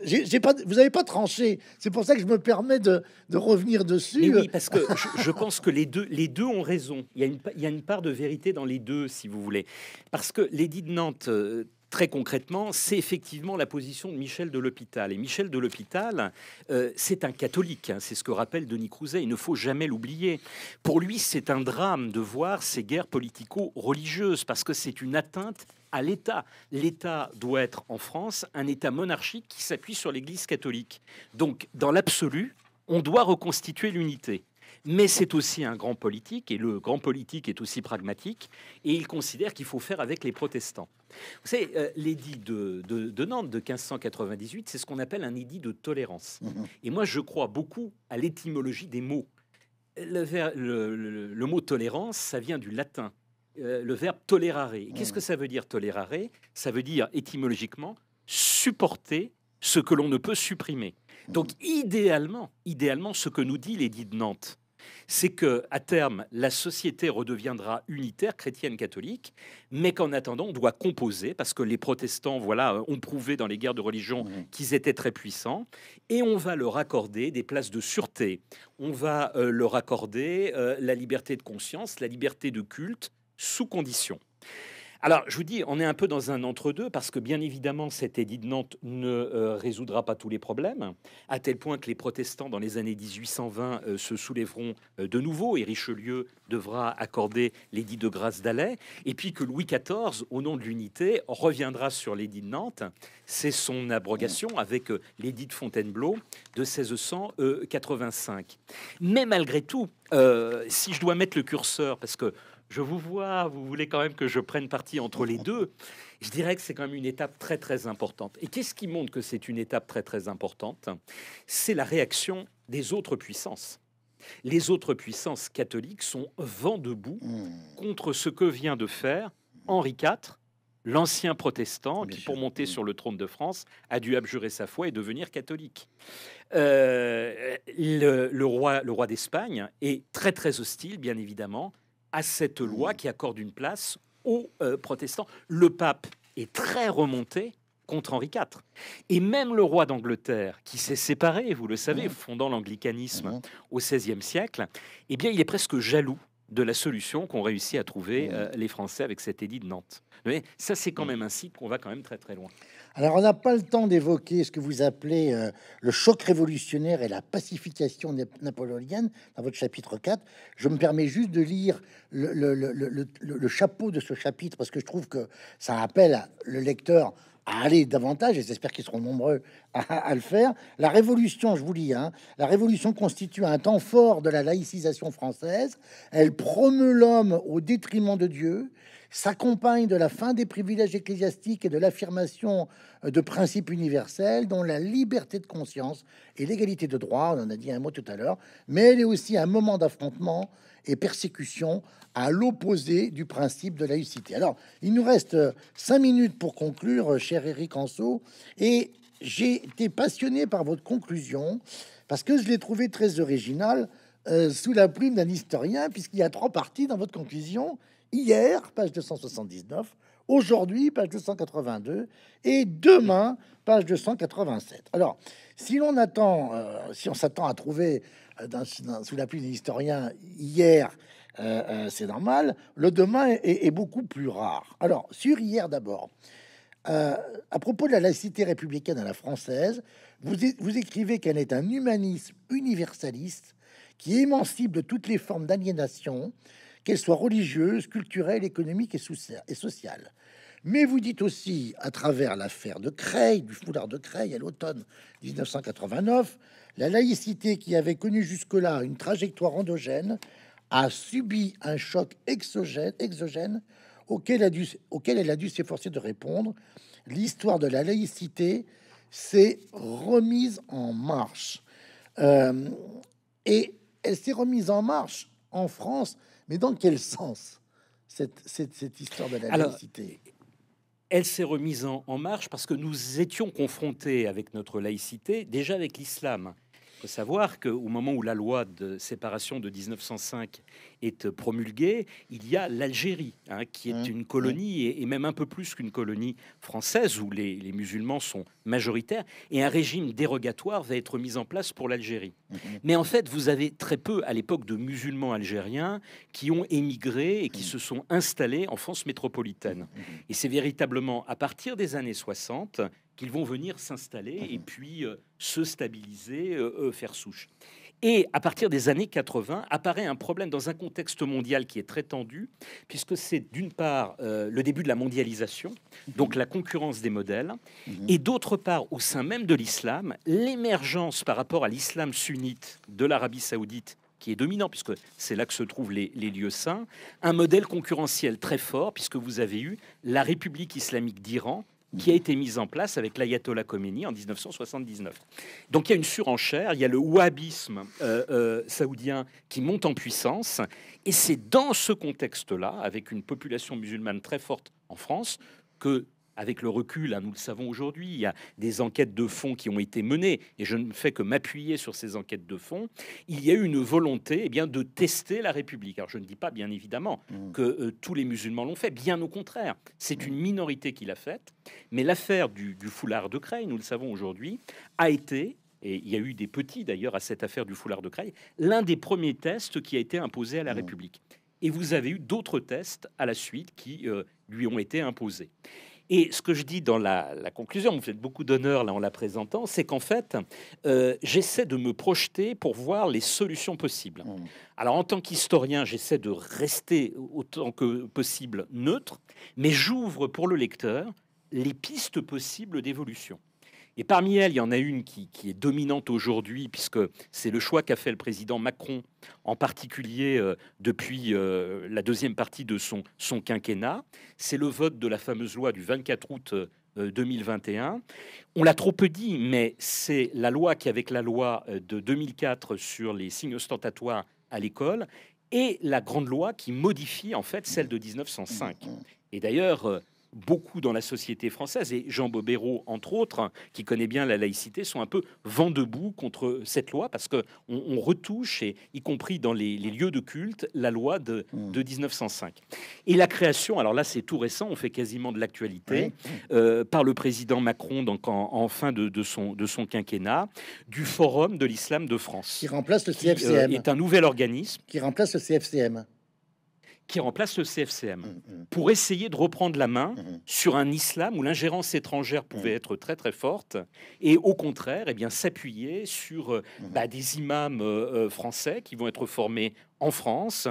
J'ai pas, vous n'avez pas tranché. C'est pour ça que je me permets de, revenir dessus. oui, parce que je, pense que les deux, les deux ont raison. Il y, a une, il y a une part de vérité dans les deux, si vous voulez, parce que Lady de Nantes euh, très concrètement, c'est effectivement la position de Michel de l'Hôpital. Et Michel de l'Hôpital, euh, c'est un catholique, hein, c'est ce que rappelle Denis Crouzet, il ne faut jamais l'oublier. Pour lui, c'est un drame de voir ces guerres politico-religieuses, parce que c'est une atteinte à l'État. L'État doit être en France un État monarchique qui s'appuie sur l'Église catholique. Donc, dans l'absolu, on doit reconstituer l'unité mais c'est aussi un grand politique, et le grand politique est aussi pragmatique, et il considère qu'il faut faire avec les protestants. Vous savez, euh, l'édit de, Nantes de 1598, c'est ce qu'on appelle un édit de tolérance. Mhm. Et moi, je crois beaucoup à l'étymologie des mots. Le, mot tolérance, ça vient du latin. Euh, le verbe tolerare. Qu'est-ce mhm. que ça veut dire tolérare Ça veut dire étymologiquement supporter ce que l'on ne peut supprimer. Donc mhm. idéalement, idéalement, ce que nous dit l'édit de Nantes, c'est que à terme la société redeviendra unitaire chrétienne catholique, mais qu'en attendant on doit composer parce que les protestants voilà ont prouvé dans les guerres de religion mmh. qu'ils étaient très puissants et on va leur accorder des places de sûreté, on va euh, leur accorder euh, la liberté de conscience, la liberté de culte sous condition. Alors, je vous dis, on est un peu dans un entre-deux parce que, bien évidemment, cet édit de Nantes ne euh, résoudra pas tous les problèmes, à tel point que les protestants, dans les années 1820, euh, se soulèveront euh, de nouveau et Richelieu devra accorder l'édit de grâce d'Alais, et puis que Louis XIV, au nom de l'unité, reviendra sur l'édit de Nantes. C'est son abrogation avec l'édit de Fontainebleau de 1685. Mais malgré tout, si je dois mettre le curseur, parce que je vous vois, vous voulez quand même que je prenne parti entre les deux. Je dirais que c'est quand même une étape très très importante. Et qu'est-ce qui montre que c'est une étape très très importante C'est la réaction des autres puissances. Les autres puissances catholiques sont vent debout hmm. contre ce que vient de faire Henri IV, l'ancien protestant qui, pour monter hmm. sur le trône de France, a dû abjurer sa foi et devenir catholique. Euh, le roi, le roi d'Espagne est très très hostile, bien évidemment, à cette loi qui accorde une place aux euh, protestants. Le pape est très remonté contre Henri IV. Et même le roi d'Angleterre, qui s'est séparé, vous le savez, mmh. fondant l'anglicanisme mmh. au XVIe siècle, eh bien, il est presque jaloux de la solution qu'ont réussi à trouver mmh. euh, les Français avec cet édit de Nantes. Mais ça, c'est quand même un site qu'on va quand même très très loin. Alors, on n'a pas le temps d'évoquer ce que vous appelez euh, le choc révolutionnaire et la pacification napoléonienne dans votre chapitre 4. Je me permets juste de lire le, chapeau de ce chapitre parce que je trouve que ça appelle le lecteur à aller davantage, et j'espère qu'ils seront nombreux à, le faire. La Révolution, je vous lis, hein, la Révolution constitue un temps fort de la laïcisation française. Elle promeut l'homme au détriment de Dieu s'accompagne de la fin des privilèges ecclésiastiques et de l'affirmation euh, de principes universels, dont la liberté de conscience et l'égalité de droit, on en a dit un mot tout à l'heure, mais elle est aussi un moment d'affrontement et persécution à l'opposé du principe de laïcité. Alors, il nous reste euh, cinq minutes pour conclure, euh, cher Éric Anso, et j'ai été passionné par votre conclusion parce que je l'ai trouvé très originale, sous la plume d'un historien, puisqu'il y a trois parties dans votre conclusion Hier, page 279, aujourd'hui, page 282, et demain, page 287. Alors, si l'on attend, euh, si on s'attend à trouver euh, sous l'appui d'un historien, hier, euh, c'est normal, le demain est, beaucoup plus rare. Alors, sur hier d'abord, à propos de la laïcité républicaine à la française, vous, vous écrivez qu'elle est un humanisme universaliste qui émancipe de toutes les formes d'aliénation, qu'elle soit religieuses, culturelles, économique et sociale Mais vous dites aussi, à travers l'affaire de Creil, du foulard de Creil à l'automne 1989, la laïcité qui avait connu jusque-là une trajectoire endogène a subi un choc exogène, exogène auquel, a dû, auquel elle a dû s'efforcer de répondre. L'histoire de la laïcité s'est remise en marche. Euh, et elle s'est remise en marche en France mais dans quel sens cette, histoire de la laïcité elle s'est remise en marche parce que nous étions confrontés avec notre laïcité déjà avec l'islam. Il faut savoir qu'au moment où la loi de séparation de 1905 est promulguée, il y a l'Algérie, hein, qui est mmh, une mmh. colonie, et, même un peu plus qu'une colonie française, où les, musulmans sont majoritaires, et un régime dérogatoire va être mis en place pour l'Algérie. Mmh, Mais en fait, vous avez très peu à l'époque de musulmans algériens qui ont émigré et qui se sont installés en France métropolitaine. Et c'est véritablement à partir des années 60 qu'ils vont venir s'installer et mhm. puis euh, se stabiliser, euh, euh, faire souche. Et à partir des années 80, apparaît un problème dans un contexte mondial qui est très tendu, puisque c'est d'une part le début de la mondialisation, mhm. donc la concurrence des modèles, mhm. et d'autre part, au sein même de l'islam, l'émergence par rapport à l'islam sunnite de l'Arabie saoudite qui est dominant, puisque c'est là que se trouvent les, lieux saints, un modèle concurrentiel très fort, puisque vous avez eu la République islamique d'Iran qui a été mise en place avec l'ayatollah Khomeini en 1979. Donc il y a une surenchère, il y a le wahhabisme euh, euh, saoudien qui monte en puissance, et c'est dans ce contexte-là, avec une population musulmane très forte en France, que avec le recul, hein, nous le savons aujourd'hui, il y a des enquêtes de fond qui ont été menées, et je ne fais que m'appuyer sur ces enquêtes de fond, il y a eu une volonté eh bien, de tester la République. Alors je ne dis pas, bien évidemment, mm. que euh, tous les musulmans l'ont fait, bien au contraire, c'est une mm. minorité qui l'a fait. mais l'affaire du, foulard de Creil, nous le savons aujourd'hui, a été et il y a eu des petits d'ailleurs à cette affaire du foulard de Creil, l'un des premiers tests qui a été imposé à la mm. République. Et vous avez eu d'autres tests à la suite qui euh, lui ont été imposés. Et ce que je dis dans la, conclusion, vous faites beaucoup d'honneur là en la présentant, c'est qu'en fait, euh, j'essaie de me projeter pour voir les solutions possibles. Hmm. Alors en tant qu'historien, j'essaie de rester autant que possible neutre, mais j'ouvre pour le lecteur les pistes possibles d'évolution. Et parmi elles, il y en a une qui, est dominante aujourd'hui, puisque c'est le choix qu'a fait le président Macron, en particulier euh, depuis euh, la deuxième partie de son, son quinquennat. C'est le vote de la fameuse loi du 24 août. 2021. Euh, On l'a trop peu dit, mais c'est la loi qui, avec la loi de 2004 sur les signes ostentatoires à l'école, est la grande loi qui modifie en fait celle de 1905. Et d'ailleurs, beaucoup dans la société française, et Jean Bobéro, entre autres, qui connaît bien la laïcité, sont un peu vent debout contre cette loi, parce qu'on on retouche, et, y compris dans les, lieux de culte, la loi de, 1905. Mmh. Et la création, alors là c'est tout récent, on fait quasiment de l'actualité, euh, par le président Macron donc en, fin de, son, quinquennat, du Forum de l'Islam de France. Qui remplace le euh, CFCM. est un nouvel organisme. Qui remplace le CFCM qui remplace le CFCM, mm, mm. pour essayer de reprendre la main mm, sur un islam où l'ingérence étrangère pouvait être très très forte, et au contraire, eh bien s'appuyer sur euh, bah, des imams euh, euh, français qui vont être formés en France,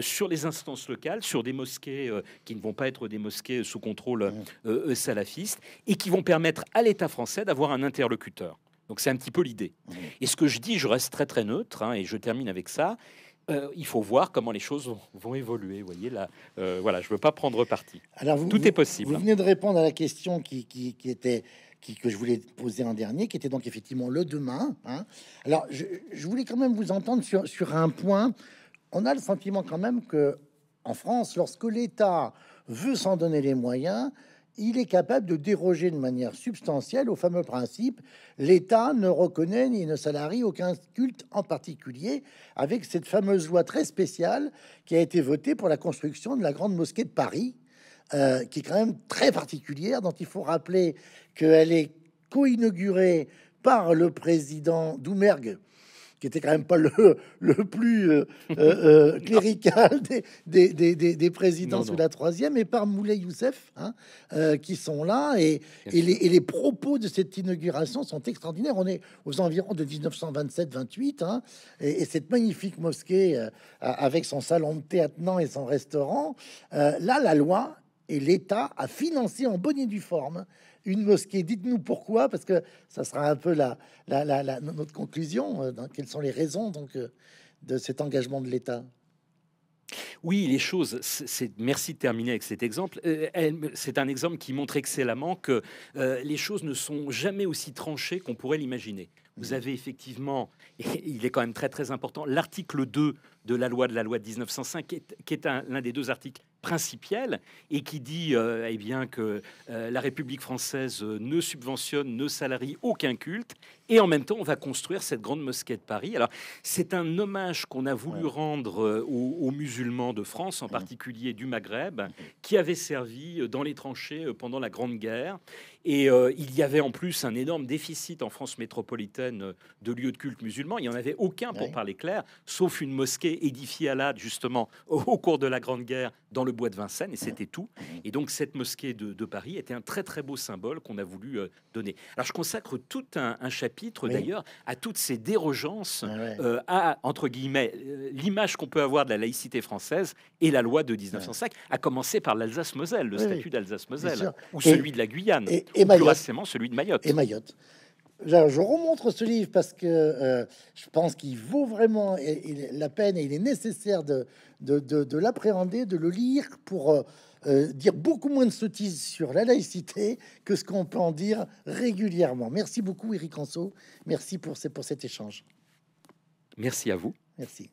sur les instances locales, sur des mosquées qui ne vont pas être des mosquées sous contrôle salafiste, et qui vont permettre à l'État français d'avoir un interlocuteur. Donc c'est un petit peu l'idée. Et ce que je dis, je reste très très neutre, hein, et je termine avec ça, euh, il faut voir comment les choses vont évoluer. voyez là, euh, voilà, je ne veux pas prendre parti. tout est possible. Vous venez de répondre à la question qui, était qui, que je voulais poser en dernier, qui était donc effectivement le demain. Hein. Alors je, voulais quand même vous entendre sur, sur un point. On a le sentiment quand même que en France, lorsque l'État veut s'en donner les moyens, il est capable de déroger de manière substantielle au fameux principe l'État ne reconnaît ni ne salarie aucun culte en particulier, avec cette fameuse loi très spéciale qui a été votée pour la construction de la grande mosquée de Paris, euh, qui est quand même très particulière, dont il faut rappeler qu'elle est co-inaugurée par le président Doumergue qui était quand même pas le, <laughs> le plus euh, euh, euh, <laughs> clérical des, présidents sous la troisième, et par Moulay Youssef, hein, qui sont là. Et, les, propos de cette inauguration sont extraordinaires. On est aux environs de 1927-28, hein, et, cette magnifique mosquée, avec son salon de thé attenant et son restaurant, là, la loi et l'État a financé en bonne et due forme une mosquée. Dites-nous pourquoi, parce que ça sera un peu la, notre conclusion. Euh, quelles sont les raisons donc euh, de cet engagement de l'État oui, les choses, c'est, merci de terminer avec cet exemple. Euh, c'est un exemple qui montre excellemment que les choses ne sont jamais aussi tranchées qu'on pourrait l'imaginer. Vous mm. avez effectivement, et il est quand même très très important, l'article 2 de la loi de la loi de 1905, qui est, qui est l'un des deux articles principielle et qui dit euh, eh bien que euh, la République française euh, ne subventionne, ne salarie aucun culte et en même temps on va construire cette grande mosquée de Paris. Alors c'est un hommage qu'on a voulu rendre aux, musulmans de France, en mmh. particulier du Maghreb, mmh. qui avaient servi dans les tranchées pendant la Grande Guerre et il y avait en plus un énorme déficit en France métropolitaine de lieux de culte musulmans. Il n'y en avait aucun pour parler clair, sauf une mosquée édifiée à l'âge justement au, au cours de la Grande Guerre dans le bois de Vincennes, et c'était tout. Mmh. Et donc cette mosquée de, Paris était un très très beau symbole qu'on a voulu euh, donner. Alors je consacre tout un, chapitre d'ailleurs à toutes ces dérogences ah euh, à, entre guillemets, euh, l'image qu'on peut avoir de la laïcité française et la loi de 1905, à commencer par l'Alsace-Moselle, le statut d'Alsace-Moselle, ou celui de la Guyane, et, ou plus celui de Mayotte. Et Mayotte je, remontre ce livre parce que euh, je pense qu'il vaut vraiment la peine et il est nécessaire de, de, l'appréhender, de le lire pour euh, euh, dire beaucoup moins de sottises sur la laïcité que ce qu'on peut en dire régulièrement. Merci beaucoup, Eric Anso. Merci pour, pour cet échange. Merci à vous. Merci.